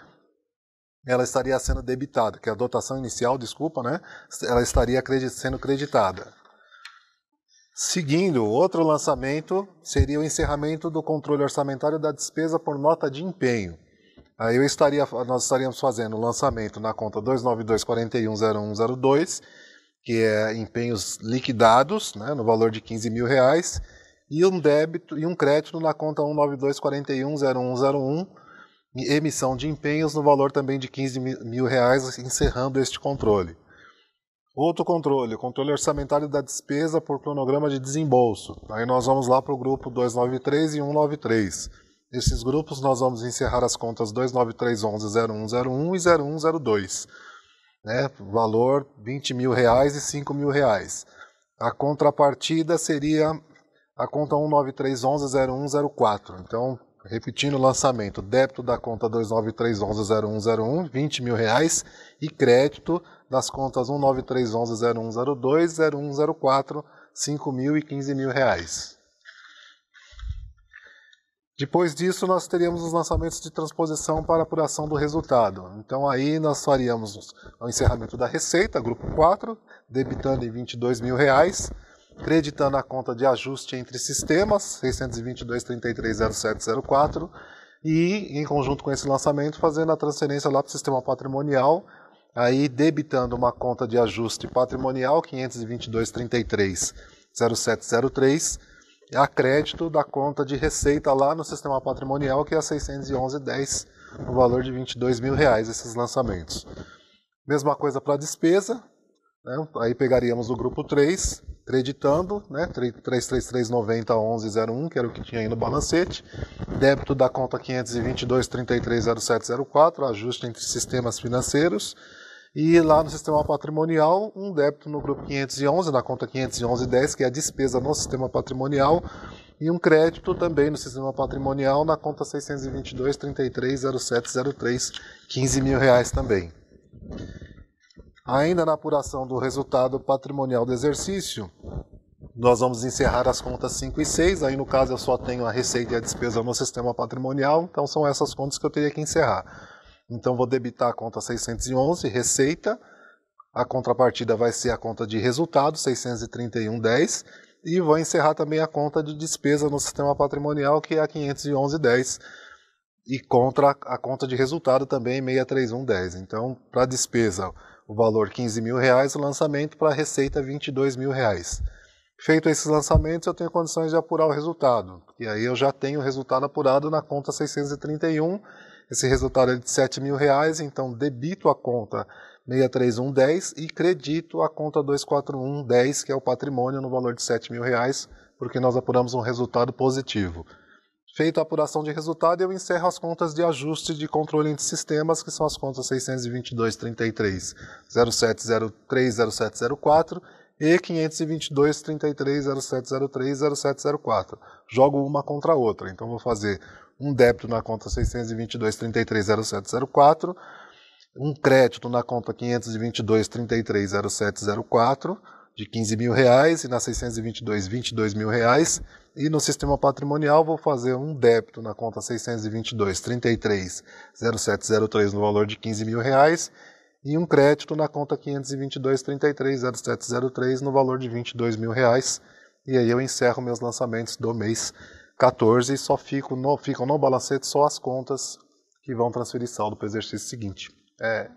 B: ela estaria sendo debitada, que é a dotação inicial, desculpa, né? Ela estaria sendo creditada. Seguindo, outro lançamento seria o encerramento do controle orçamentário da despesa por nota de empenho. Aí eu estaria, nós estaríamos fazendo o lançamento na conta 292410102, que é empenhos liquidados, né, no valor de 15 mil reais, e um débito e um crédito na conta 192410101, emissão de empenhos no valor também de 15 mil reais, encerrando este controle. Outro controle, controle orçamentário da despesa por cronograma de desembolso. Aí nós vamos lá para o grupo 293 e 193. Esses grupos nós vamos encerrar as contas 293110101 e 0102. Né? Valor 20 mil reais e 5 mil reais. A contrapartida seria a conta 193110104. Então, repetindo o lançamento, débito da conta 293110101, 20 mil reais, e crédito das contas 193110102, 0104, 5 mil e 15 mil reais. Depois disso, nós teríamos os lançamentos de transposição para apuração do resultado. Então, aí nós faríamos o encerramento da receita, grupo 4, debitando em 22 mil reais, creditando a conta de ajuste entre sistemas 622.330704 e, em conjunto com esse lançamento, fazendo a transferência lá para o sistema patrimonial, aí debitando uma conta de ajuste patrimonial 522.330703 a crédito da conta de receita lá no sistema patrimonial, que é a 611.10, no valor de 22 mil reais esses lançamentos. Mesma coisa para a despesa, né? aí pegaríamos o grupo 3, creditando, né, 333901101, que era o que tinha aí no balancete, débito da conta 522330704, ajuste entre sistemas financeiros, e lá no sistema patrimonial, um débito no grupo 511, na conta 51110, que é a despesa no sistema patrimonial, e um crédito também no sistema patrimonial na conta 622 15 mil reais também. Ainda na apuração do resultado patrimonial do exercício, nós vamos encerrar as contas 5 e 6. Aí, no caso, eu só tenho a receita e a despesa no sistema patrimonial, então são essas contas que eu teria que encerrar. Então, vou debitar a conta 611, receita. A contrapartida vai ser a conta de resultado, 631,10. E vou encerrar também a conta de despesa no sistema patrimonial, que é a 511,10. E contra a conta de resultado também, 631,10. Então, para despesa, o valor 15 mil reais, o lançamento para a receita 22 mil reais. Feito esses lançamentos, eu tenho condições de apurar o resultado. E aí eu já tenho o resultado apurado na conta 631. Esse resultado é de 7 mil reais, então debito a conta 63110 e credito a conta 24110, que é o patrimônio no valor de 7 mil reais, porque nós apuramos um resultado positivo. Feita a apuração de resultado, eu encerro as contas de ajuste de controle entre sistemas, que são as contas 622.33.0703.0704 e 522.33.0703.0704. Jogo uma contra a outra. Então, vou fazer um débito na conta 622.33.0704, um crédito na conta 522.33.0704, de 15 mil reais e na 622, 22 mil reais. E no sistema patrimonial vou fazer um débito na conta 622, 33, 0703 no valor de 15 mil reais e um crédito na conta 522, 33, 0703 no valor de 22 mil reais. E aí eu encerro meus lançamentos do mês 14 e só fico no, ficam no balancete só as contas que vão transferir saldo para o exercício seguinte. É,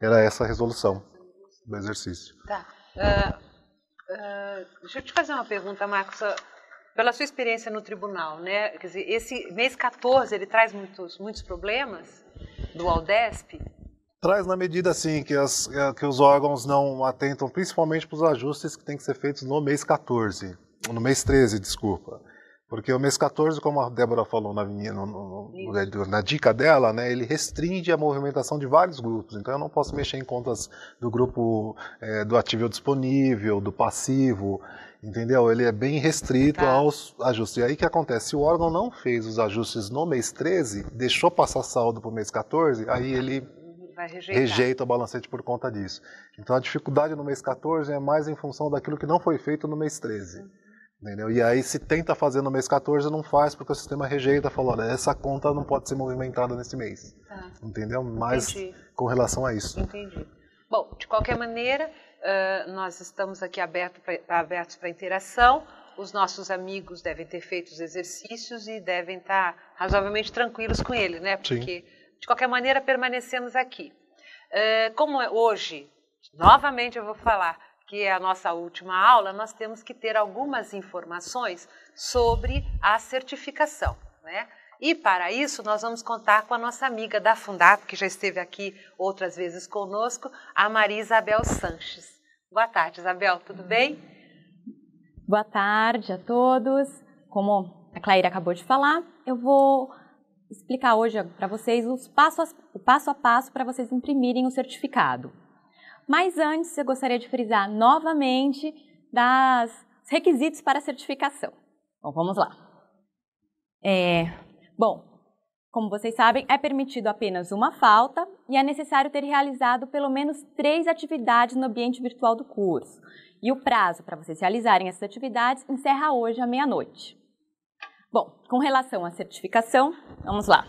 B: era essa a resolução do exercício. Tá. Uh
A: ah, deixa eu te fazer uma pergunta, Marcos. Pela sua experiência no tribunal, né? Quer dizer, esse mês 14 ele traz muitos, muitos problemas do Aldesp?
B: Traz na medida, sim, que, as, é, que os órgãos não atentam principalmente para os ajustes que têm que ser feitos no mês 14, no mês 13, desculpa. Porque o mês 14, como a Débora falou na, minha, no, no, na dica dela, né, ele restringe a movimentação de vários grupos. Então eu não posso mexer em contas do grupo é, do ativo disponível, do passivo, entendeu? Ele é bem restrito tá. aos ajustes. E aí que acontece? Se o órgão não fez os ajustes no mês 13, deixou passar saldo para o mês 14, aí ele rejeita o balancete por conta disso. Então a dificuldade no mês 14 é mais em função daquilo que não foi feito no mês 13. Entendeu? E aí se tenta fazer no mês 14, não faz porque o sistema rejeita, fala, olha, essa conta não pode ser movimentada nesse mês. Tá. Entendeu? Mas Entendi. com relação a isso. Entendi.
A: Bom, de qualquer maneira, uh, nós estamos aqui aberto pra, abertos para interação. Os nossos amigos devem ter feito os exercícios e devem estar tá razoavelmente tranquilos com ele, né? Porque, Sim. de qualquer maneira, permanecemos aqui. Uh, como é hoje, novamente eu vou falar, que é a nossa última aula, nós temos que ter algumas informações sobre a certificação. Né? E para isso, nós vamos contar com a nossa amiga da Fundap, que já esteve aqui outras vezes conosco, a Maria Isabel Sanches. Boa tarde, Isabel, tudo bem?
N: Boa tarde a todos. Como a Claire acabou de falar, eu vou explicar hoje para vocês os passo a, o passo a passo para vocês imprimirem o certificado. Mas antes, eu gostaria de frisar novamente das requisitos para a certificação. Bom, vamos lá. É, bom, como vocês sabem, é permitido apenas uma falta e é necessário ter realizado pelo menos três atividades no ambiente virtual do curso. E o prazo para vocês realizarem essas atividades encerra hoje à meia-noite. Bom, com relação à certificação, vamos lá.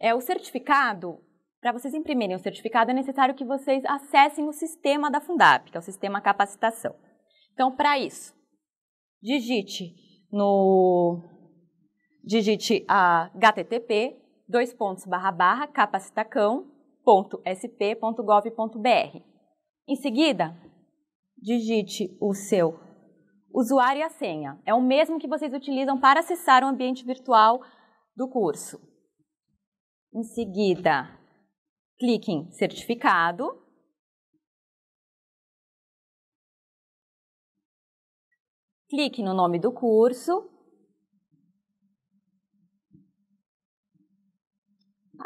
N: É, o certificado para vocês imprimirem o certificado, é necessário que vocês acessem o sistema da Fundap, que é o sistema capacitação. Então, para isso, digite no digite a http dois pontos barra barra capacitacão.sp.gov.br. Em seguida, digite o seu usuário e a senha. É o mesmo que vocês utilizam para acessar o ambiente virtual do curso. Em seguida, Clique em certificado. Clique no nome do curso. Tá.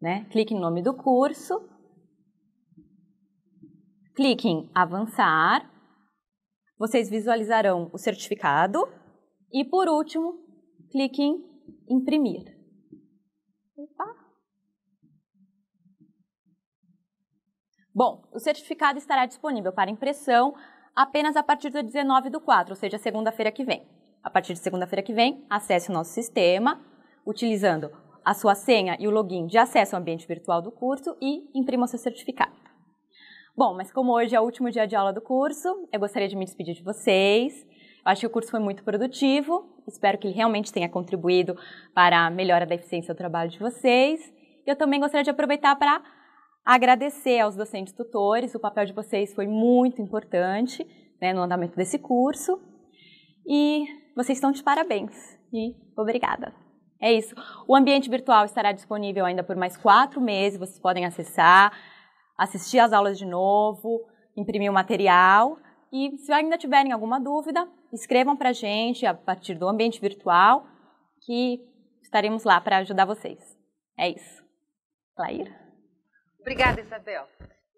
N: Né? Clique no nome do curso. Clique em avançar. Vocês visualizarão o certificado. E por último, clique em imprimir. Opa! Bom, o certificado estará disponível para impressão apenas a partir do 19 do 4, ou seja, segunda-feira que vem. A partir de segunda-feira que vem, acesse o nosso sistema utilizando a sua senha e o login de acesso ao ambiente virtual do curso e imprima o seu certificado. Bom, mas como hoje é o último dia de aula do curso, eu gostaria de me despedir de vocês. Eu acho que o curso foi muito produtivo, espero que ele realmente tenha contribuído para a melhora da eficiência do trabalho de vocês. Eu também gostaria de aproveitar para Agradecer aos docentes tutores, o papel de vocês foi muito importante né, no andamento desse curso. E vocês estão de parabéns e obrigada. É isso. O ambiente virtual estará disponível ainda por mais quatro meses. Vocês podem acessar, assistir às aulas de novo, imprimir o material. E se ainda tiverem alguma dúvida, escrevam para a gente a partir do ambiente virtual, que estaremos lá para ajudar vocês. É isso. Laíra?
A: Obrigada, Isabel.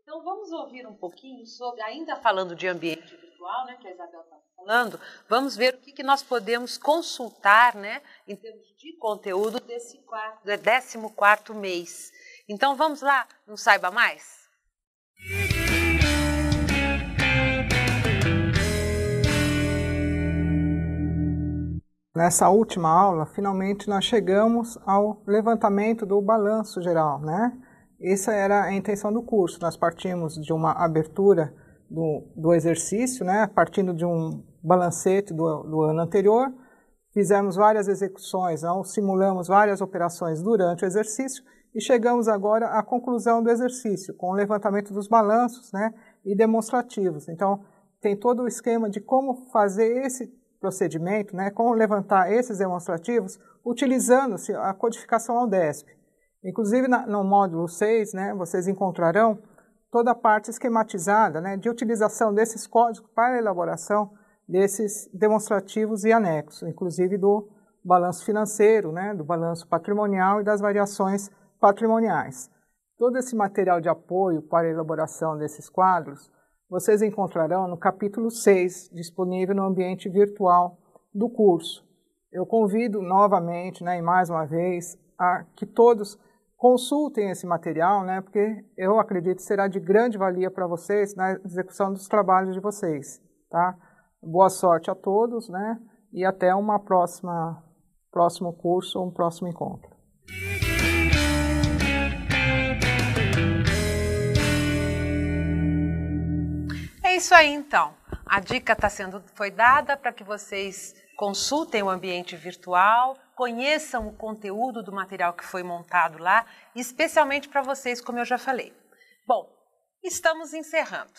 A: Então vamos ouvir um pouquinho sobre, ainda falando de ambiente virtual, né, que a Isabel está falando, vamos ver o que, que nós podemos consultar né, em termos de conteúdo desse quarto, 14 é, mês. Então vamos lá, não saiba mais?
O: Nessa última aula, finalmente nós chegamos ao levantamento do balanço geral, né? Essa era a intenção do curso. Nós partimos de uma abertura do, do exercício, né, partindo de um balancete do, do ano anterior, fizemos várias execuções, não? simulamos várias operações durante o exercício e chegamos agora à conclusão do exercício, com o levantamento dos balanços né, e demonstrativos. Então, tem todo o esquema de como fazer esse procedimento, né, como levantar esses demonstrativos, utilizando-se a codificação ao DESP. Inclusive, na, no módulo 6, né, vocês encontrarão toda a parte esquematizada né, de utilização desses códigos para a elaboração desses demonstrativos e anexos, inclusive do balanço financeiro, né, do balanço patrimonial e das variações patrimoniais. Todo esse material de apoio para a elaboração desses quadros vocês encontrarão no capítulo 6, disponível no ambiente virtual do curso. Eu convido novamente, né, e mais uma vez, a que todos consultem esse material, né, porque eu acredito que será de grande valia para vocês na execução dos trabalhos de vocês. Tá? Boa sorte a todos né, e até uma próxima próximo curso ou um próximo encontro.
A: É isso aí então. A dica tá sendo foi dada para que vocês consultem o ambiente virtual, conheçam o conteúdo do material que foi montado lá, especialmente para vocês, como eu já falei. Bom, estamos encerrando.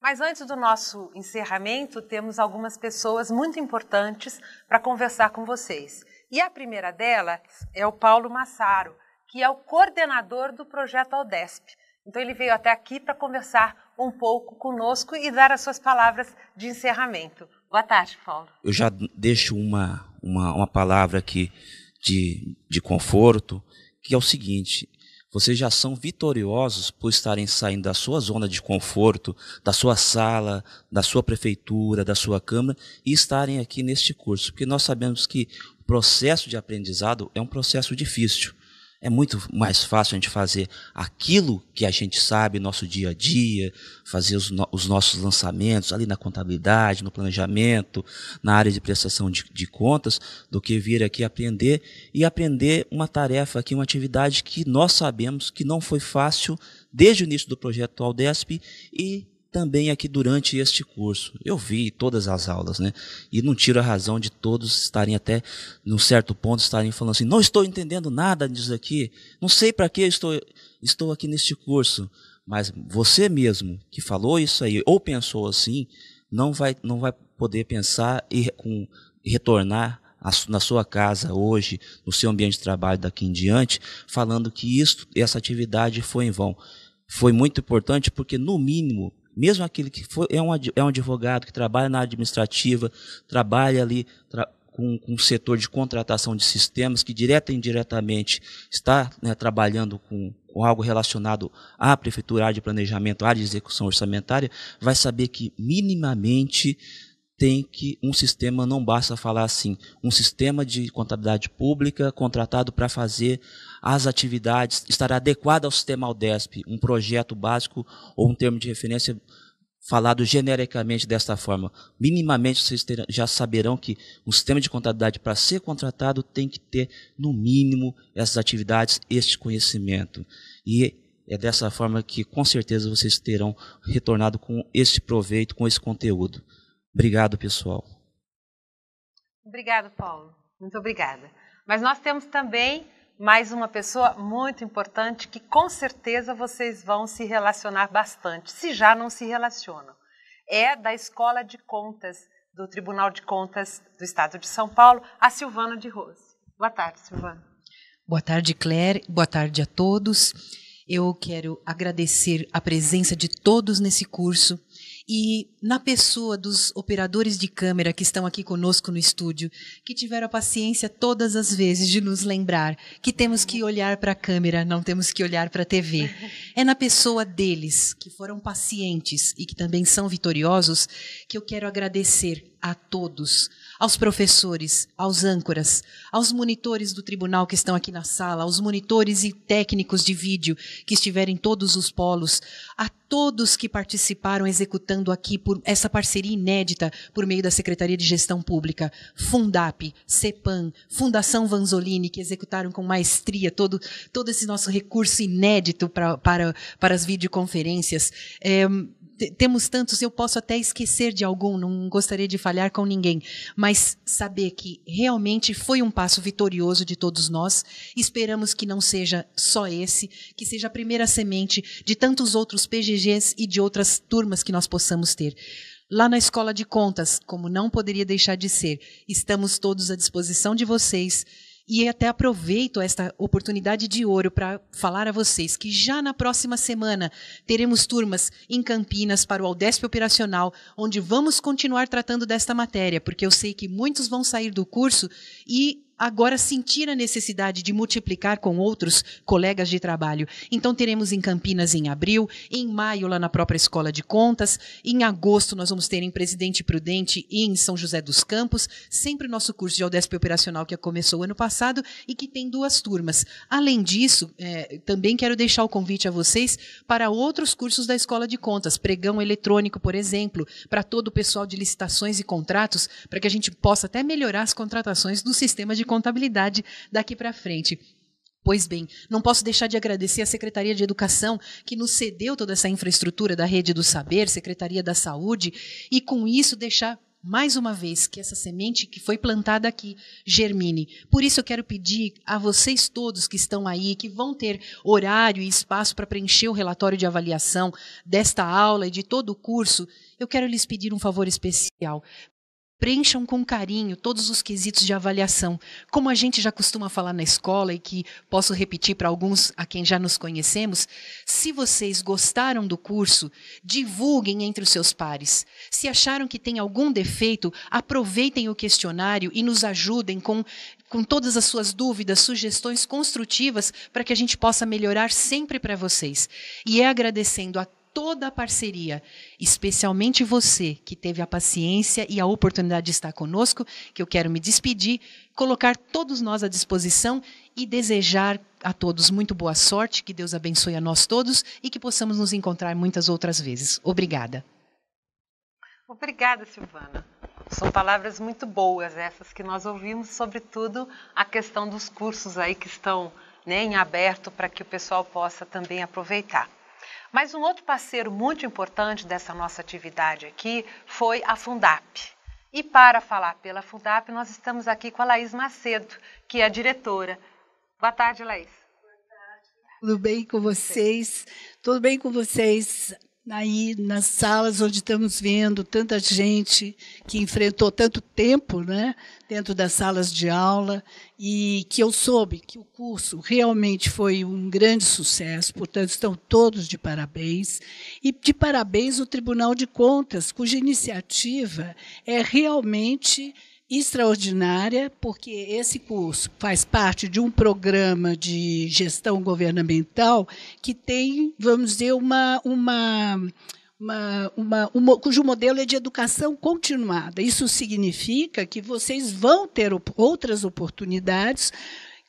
A: Mas antes do nosso encerramento, temos algumas pessoas muito importantes para conversar com vocês. E a primeira delas é o Paulo Massaro, que é o coordenador do projeto Aldesp. Então ele veio até aqui para conversar um pouco conosco e dar as suas palavras de encerramento. Boa tarde, Paulo.
L: Eu já deixo uma uma, uma palavra aqui de, de conforto, que é o seguinte: vocês já são vitoriosos por estarem saindo da sua zona de conforto, da sua sala, da sua prefeitura, da sua câmara e estarem aqui neste curso, porque nós sabemos que o processo de aprendizado é um processo difícil. É muito mais fácil a gente fazer aquilo que a gente sabe, nosso dia a dia, fazer os, no os nossos lançamentos ali na contabilidade, no planejamento, na área de prestação de, de contas, do que vir aqui aprender e aprender uma tarefa aqui, uma atividade que nós sabemos que não foi fácil desde o início do projeto Aldesp e também aqui durante este curso. Eu vi todas as aulas, né? E não tiro a razão de todos estarem até, num certo ponto, estarem falando assim, não estou entendendo nada disso aqui, não sei para que estou, estou aqui neste curso. Mas você mesmo que falou isso aí, ou pensou assim, não vai, não vai poder pensar e, com, e retornar na sua casa hoje, no seu ambiente de trabalho daqui em diante, falando que isso, essa atividade foi em vão. Foi muito importante porque, no mínimo, mesmo aquele que é, um, é um advogado que trabalha na administrativa, trabalha ali tra com, com o setor de contratação de sistemas, que direta e indiretamente está né, trabalhando com, com algo relacionado à prefeitura, à área de planejamento, à área de execução orçamentária, vai saber que minimamente tem que um sistema não basta falar assim, um sistema de contabilidade pública contratado para fazer as atividades, estará adequada ao sistema Aldesp, um projeto básico ou um termo de referência falado genericamente desta forma. Minimamente vocês terão, já saberão que o sistema de contabilidade para ser contratado tem que ter no mínimo essas atividades, este conhecimento. E é dessa forma que com certeza vocês terão retornado com este proveito, com esse conteúdo. Obrigado, pessoal.
A: Obrigado, Paulo. Muito obrigada. Mas nós temos também mais uma pessoa muito importante que com certeza vocês vão se relacionar bastante, se já não se relacionam. É da Escola de Contas do Tribunal de Contas do Estado de São Paulo, a Silvana de Rose. Boa tarde, Silvana.
P: Boa tarde, Claire. Boa tarde a todos. Eu quero agradecer a presença de todos nesse curso e na pessoa dos operadores de câmera que estão aqui conosco no estúdio, que tiveram a paciência todas as vezes de nos lembrar que temos que olhar para a câmera, não temos que olhar para a TV. É na pessoa deles, que foram pacientes e que também são vitoriosos, que eu quero agradecer a todos, aos professores, aos âncoras, aos monitores do tribunal que estão aqui na sala, aos monitores e técnicos de vídeo que estiverem em todos os polos, a todos que participaram executando aqui por essa parceria inédita por meio da Secretaria de Gestão Pública, Fundap, Cepan, Fundação Vanzolini, que executaram com maestria todo, todo esse nosso recurso inédito pra, para, para as videoconferências. É, temos tantos, eu posso até esquecer de algum, não gostaria de falhar com ninguém, mas saber que realmente foi um passo vitorioso de todos nós. Esperamos que não seja só esse, que seja a primeira semente de tantos outros PGGs e de outras turmas que nós possamos ter. Lá na Escola de Contas, como não poderia deixar de ser, estamos todos à disposição de vocês e até aproveito esta oportunidade de ouro para falar a vocês que já na próxima semana teremos turmas em Campinas para o Aldesp Operacional, onde vamos continuar tratando desta matéria, porque eu sei que muitos vão sair do curso e agora sentir a necessidade de multiplicar com outros colegas de trabalho. Então teremos em Campinas em abril, em maio lá na própria Escola de Contas, em agosto nós vamos ter em Presidente Prudente e em São José dos Campos, sempre o nosso curso de Aldesp Operacional que começou ano passado e que tem duas turmas. Além disso, é, também quero deixar o convite a vocês para outros cursos da Escola de Contas, pregão eletrônico, por exemplo, para todo o pessoal de licitações e contratos, para que a gente possa até melhorar as contratações do sistema de de contabilidade daqui para frente. Pois bem, não posso deixar de agradecer à Secretaria de Educação, que nos cedeu toda essa infraestrutura da Rede do Saber, Secretaria da Saúde, e com isso deixar mais uma vez que essa semente que foi plantada aqui germine. Por isso eu quero pedir a vocês todos que estão aí, que vão ter horário e espaço para preencher o relatório de avaliação desta aula e de todo o curso, eu quero lhes pedir um favor especial preencham com carinho todos os quesitos de avaliação, como a gente já costuma falar na escola e que posso repetir para alguns a quem já nos conhecemos. Se vocês gostaram do curso, divulguem entre os seus pares. Se acharam que tem algum defeito, aproveitem o questionário e nos ajudem com com todas as suas dúvidas, sugestões construtivas para que a gente possa melhorar sempre para vocês. E é agradecendo a toda a parceria, especialmente você que teve a paciência e a oportunidade de estar conosco, que eu quero me despedir, colocar todos nós à disposição e desejar a todos muito boa sorte, que Deus abençoe a nós todos e que possamos nos encontrar muitas outras vezes. Obrigada.
A: Obrigada, Silvana. São palavras muito boas essas que nós ouvimos, sobretudo a questão dos cursos aí que estão né, em aberto para que o pessoal possa também aproveitar. Mas um outro parceiro muito importante dessa nossa atividade aqui foi a Fundap. E para falar pela Fundap, nós estamos aqui com a Laís Macedo, que é a diretora. Boa tarde, Laís. Boa
Q: tarde. Tudo bem com vocês? Tudo bem com vocês? aí nas salas onde estamos vendo tanta gente que enfrentou tanto tempo, né, dentro das salas de aula e que eu soube que o curso realmente foi um grande sucesso, portanto estão todos de parabéns e de parabéns o Tribunal de Contas, cuja iniciativa é realmente extraordinária, porque esse curso faz parte de um programa de gestão governamental que tem, vamos dizer, uma. uma uma, uma, uma, cujo modelo é de educação continuada. Isso significa que vocês vão ter outras oportunidades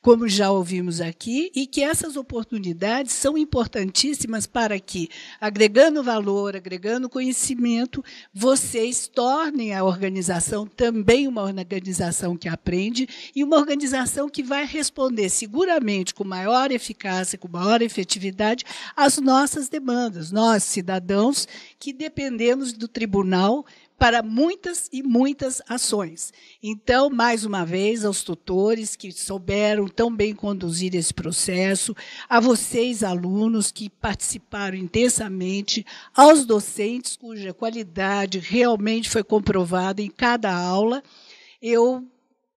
Q: como já ouvimos aqui, e que essas oportunidades são importantíssimas para que, agregando valor, agregando conhecimento, vocês tornem a organização também uma organização que aprende e uma organização que vai responder seguramente com maior eficácia, com maior efetividade às nossas demandas, nós, cidadãos, que dependemos do tribunal para muitas e muitas ações. Então, mais uma vez, aos tutores que souberam tão bem conduzir esse processo, a vocês, alunos, que participaram intensamente, aos docentes, cuja qualidade realmente foi comprovada em cada aula, eu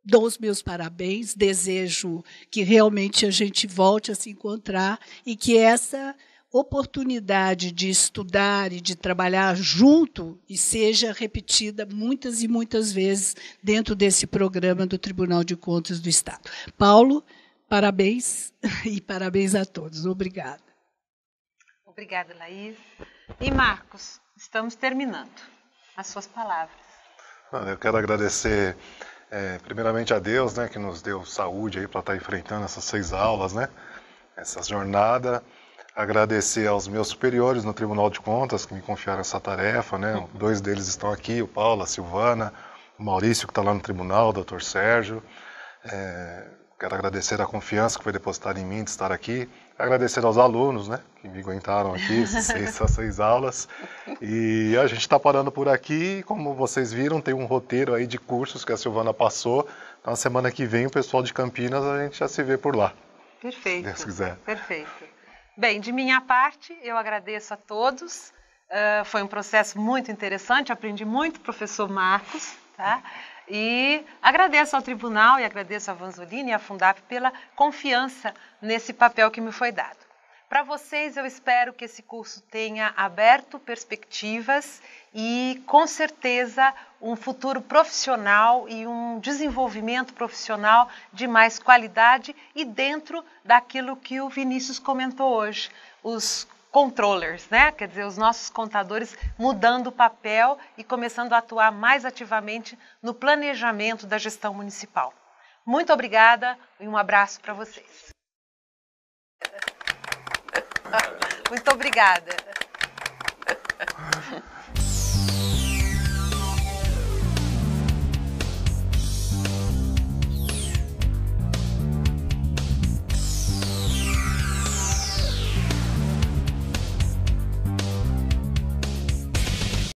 Q: dou os meus parabéns, desejo que realmente a gente volte a se encontrar e que essa oportunidade de estudar e de trabalhar junto e seja repetida muitas e muitas vezes dentro desse programa do Tribunal de Contas do Estado. Paulo, parabéns (laughs) e parabéns a todos. Obrigada.
A: Obrigada, Laís. E Marcos, estamos terminando. As suas palavras.
B: Ah, eu quero agradecer é, primeiramente a Deus, né, que nos deu saúde aí para estar tá enfrentando essas seis aulas, né, essa jornada agradecer aos meus superiores no Tribunal de Contas que me confiaram essa tarefa, né? Uhum. Dois deles estão aqui, o Paulo, a Silvana, o Maurício que está lá no tribunal, o doutor Sérgio. É, quero agradecer a confiança que foi depositada em mim de estar aqui. Agradecer aos alunos, né? Que me aguentaram aqui (laughs) seis, essas seis aulas. E a gente está parando por aqui. Como vocês viram, tem um roteiro aí de cursos que a Silvana passou. Então, na semana que vem, o pessoal de Campinas, a gente já se vê por lá.
A: Perfeito. Se Deus quiser. Perfeito. Bem, de minha parte, eu agradeço a todos. Uh, foi um processo muito interessante, aprendi muito, professor Marcos, tá? E agradeço ao tribunal e agradeço a Vanzolini e a Fundap pela confiança nesse papel que me foi dado. Para vocês, eu espero que esse curso tenha aberto perspectivas e, com certeza, um futuro profissional e um desenvolvimento profissional de mais qualidade e dentro daquilo que o Vinícius comentou hoje, os controllers, né? Quer dizer, os nossos contadores mudando o papel e começando a atuar mais ativamente no planejamento da gestão municipal. Muito obrigada e um abraço para vocês. Muito obrigada.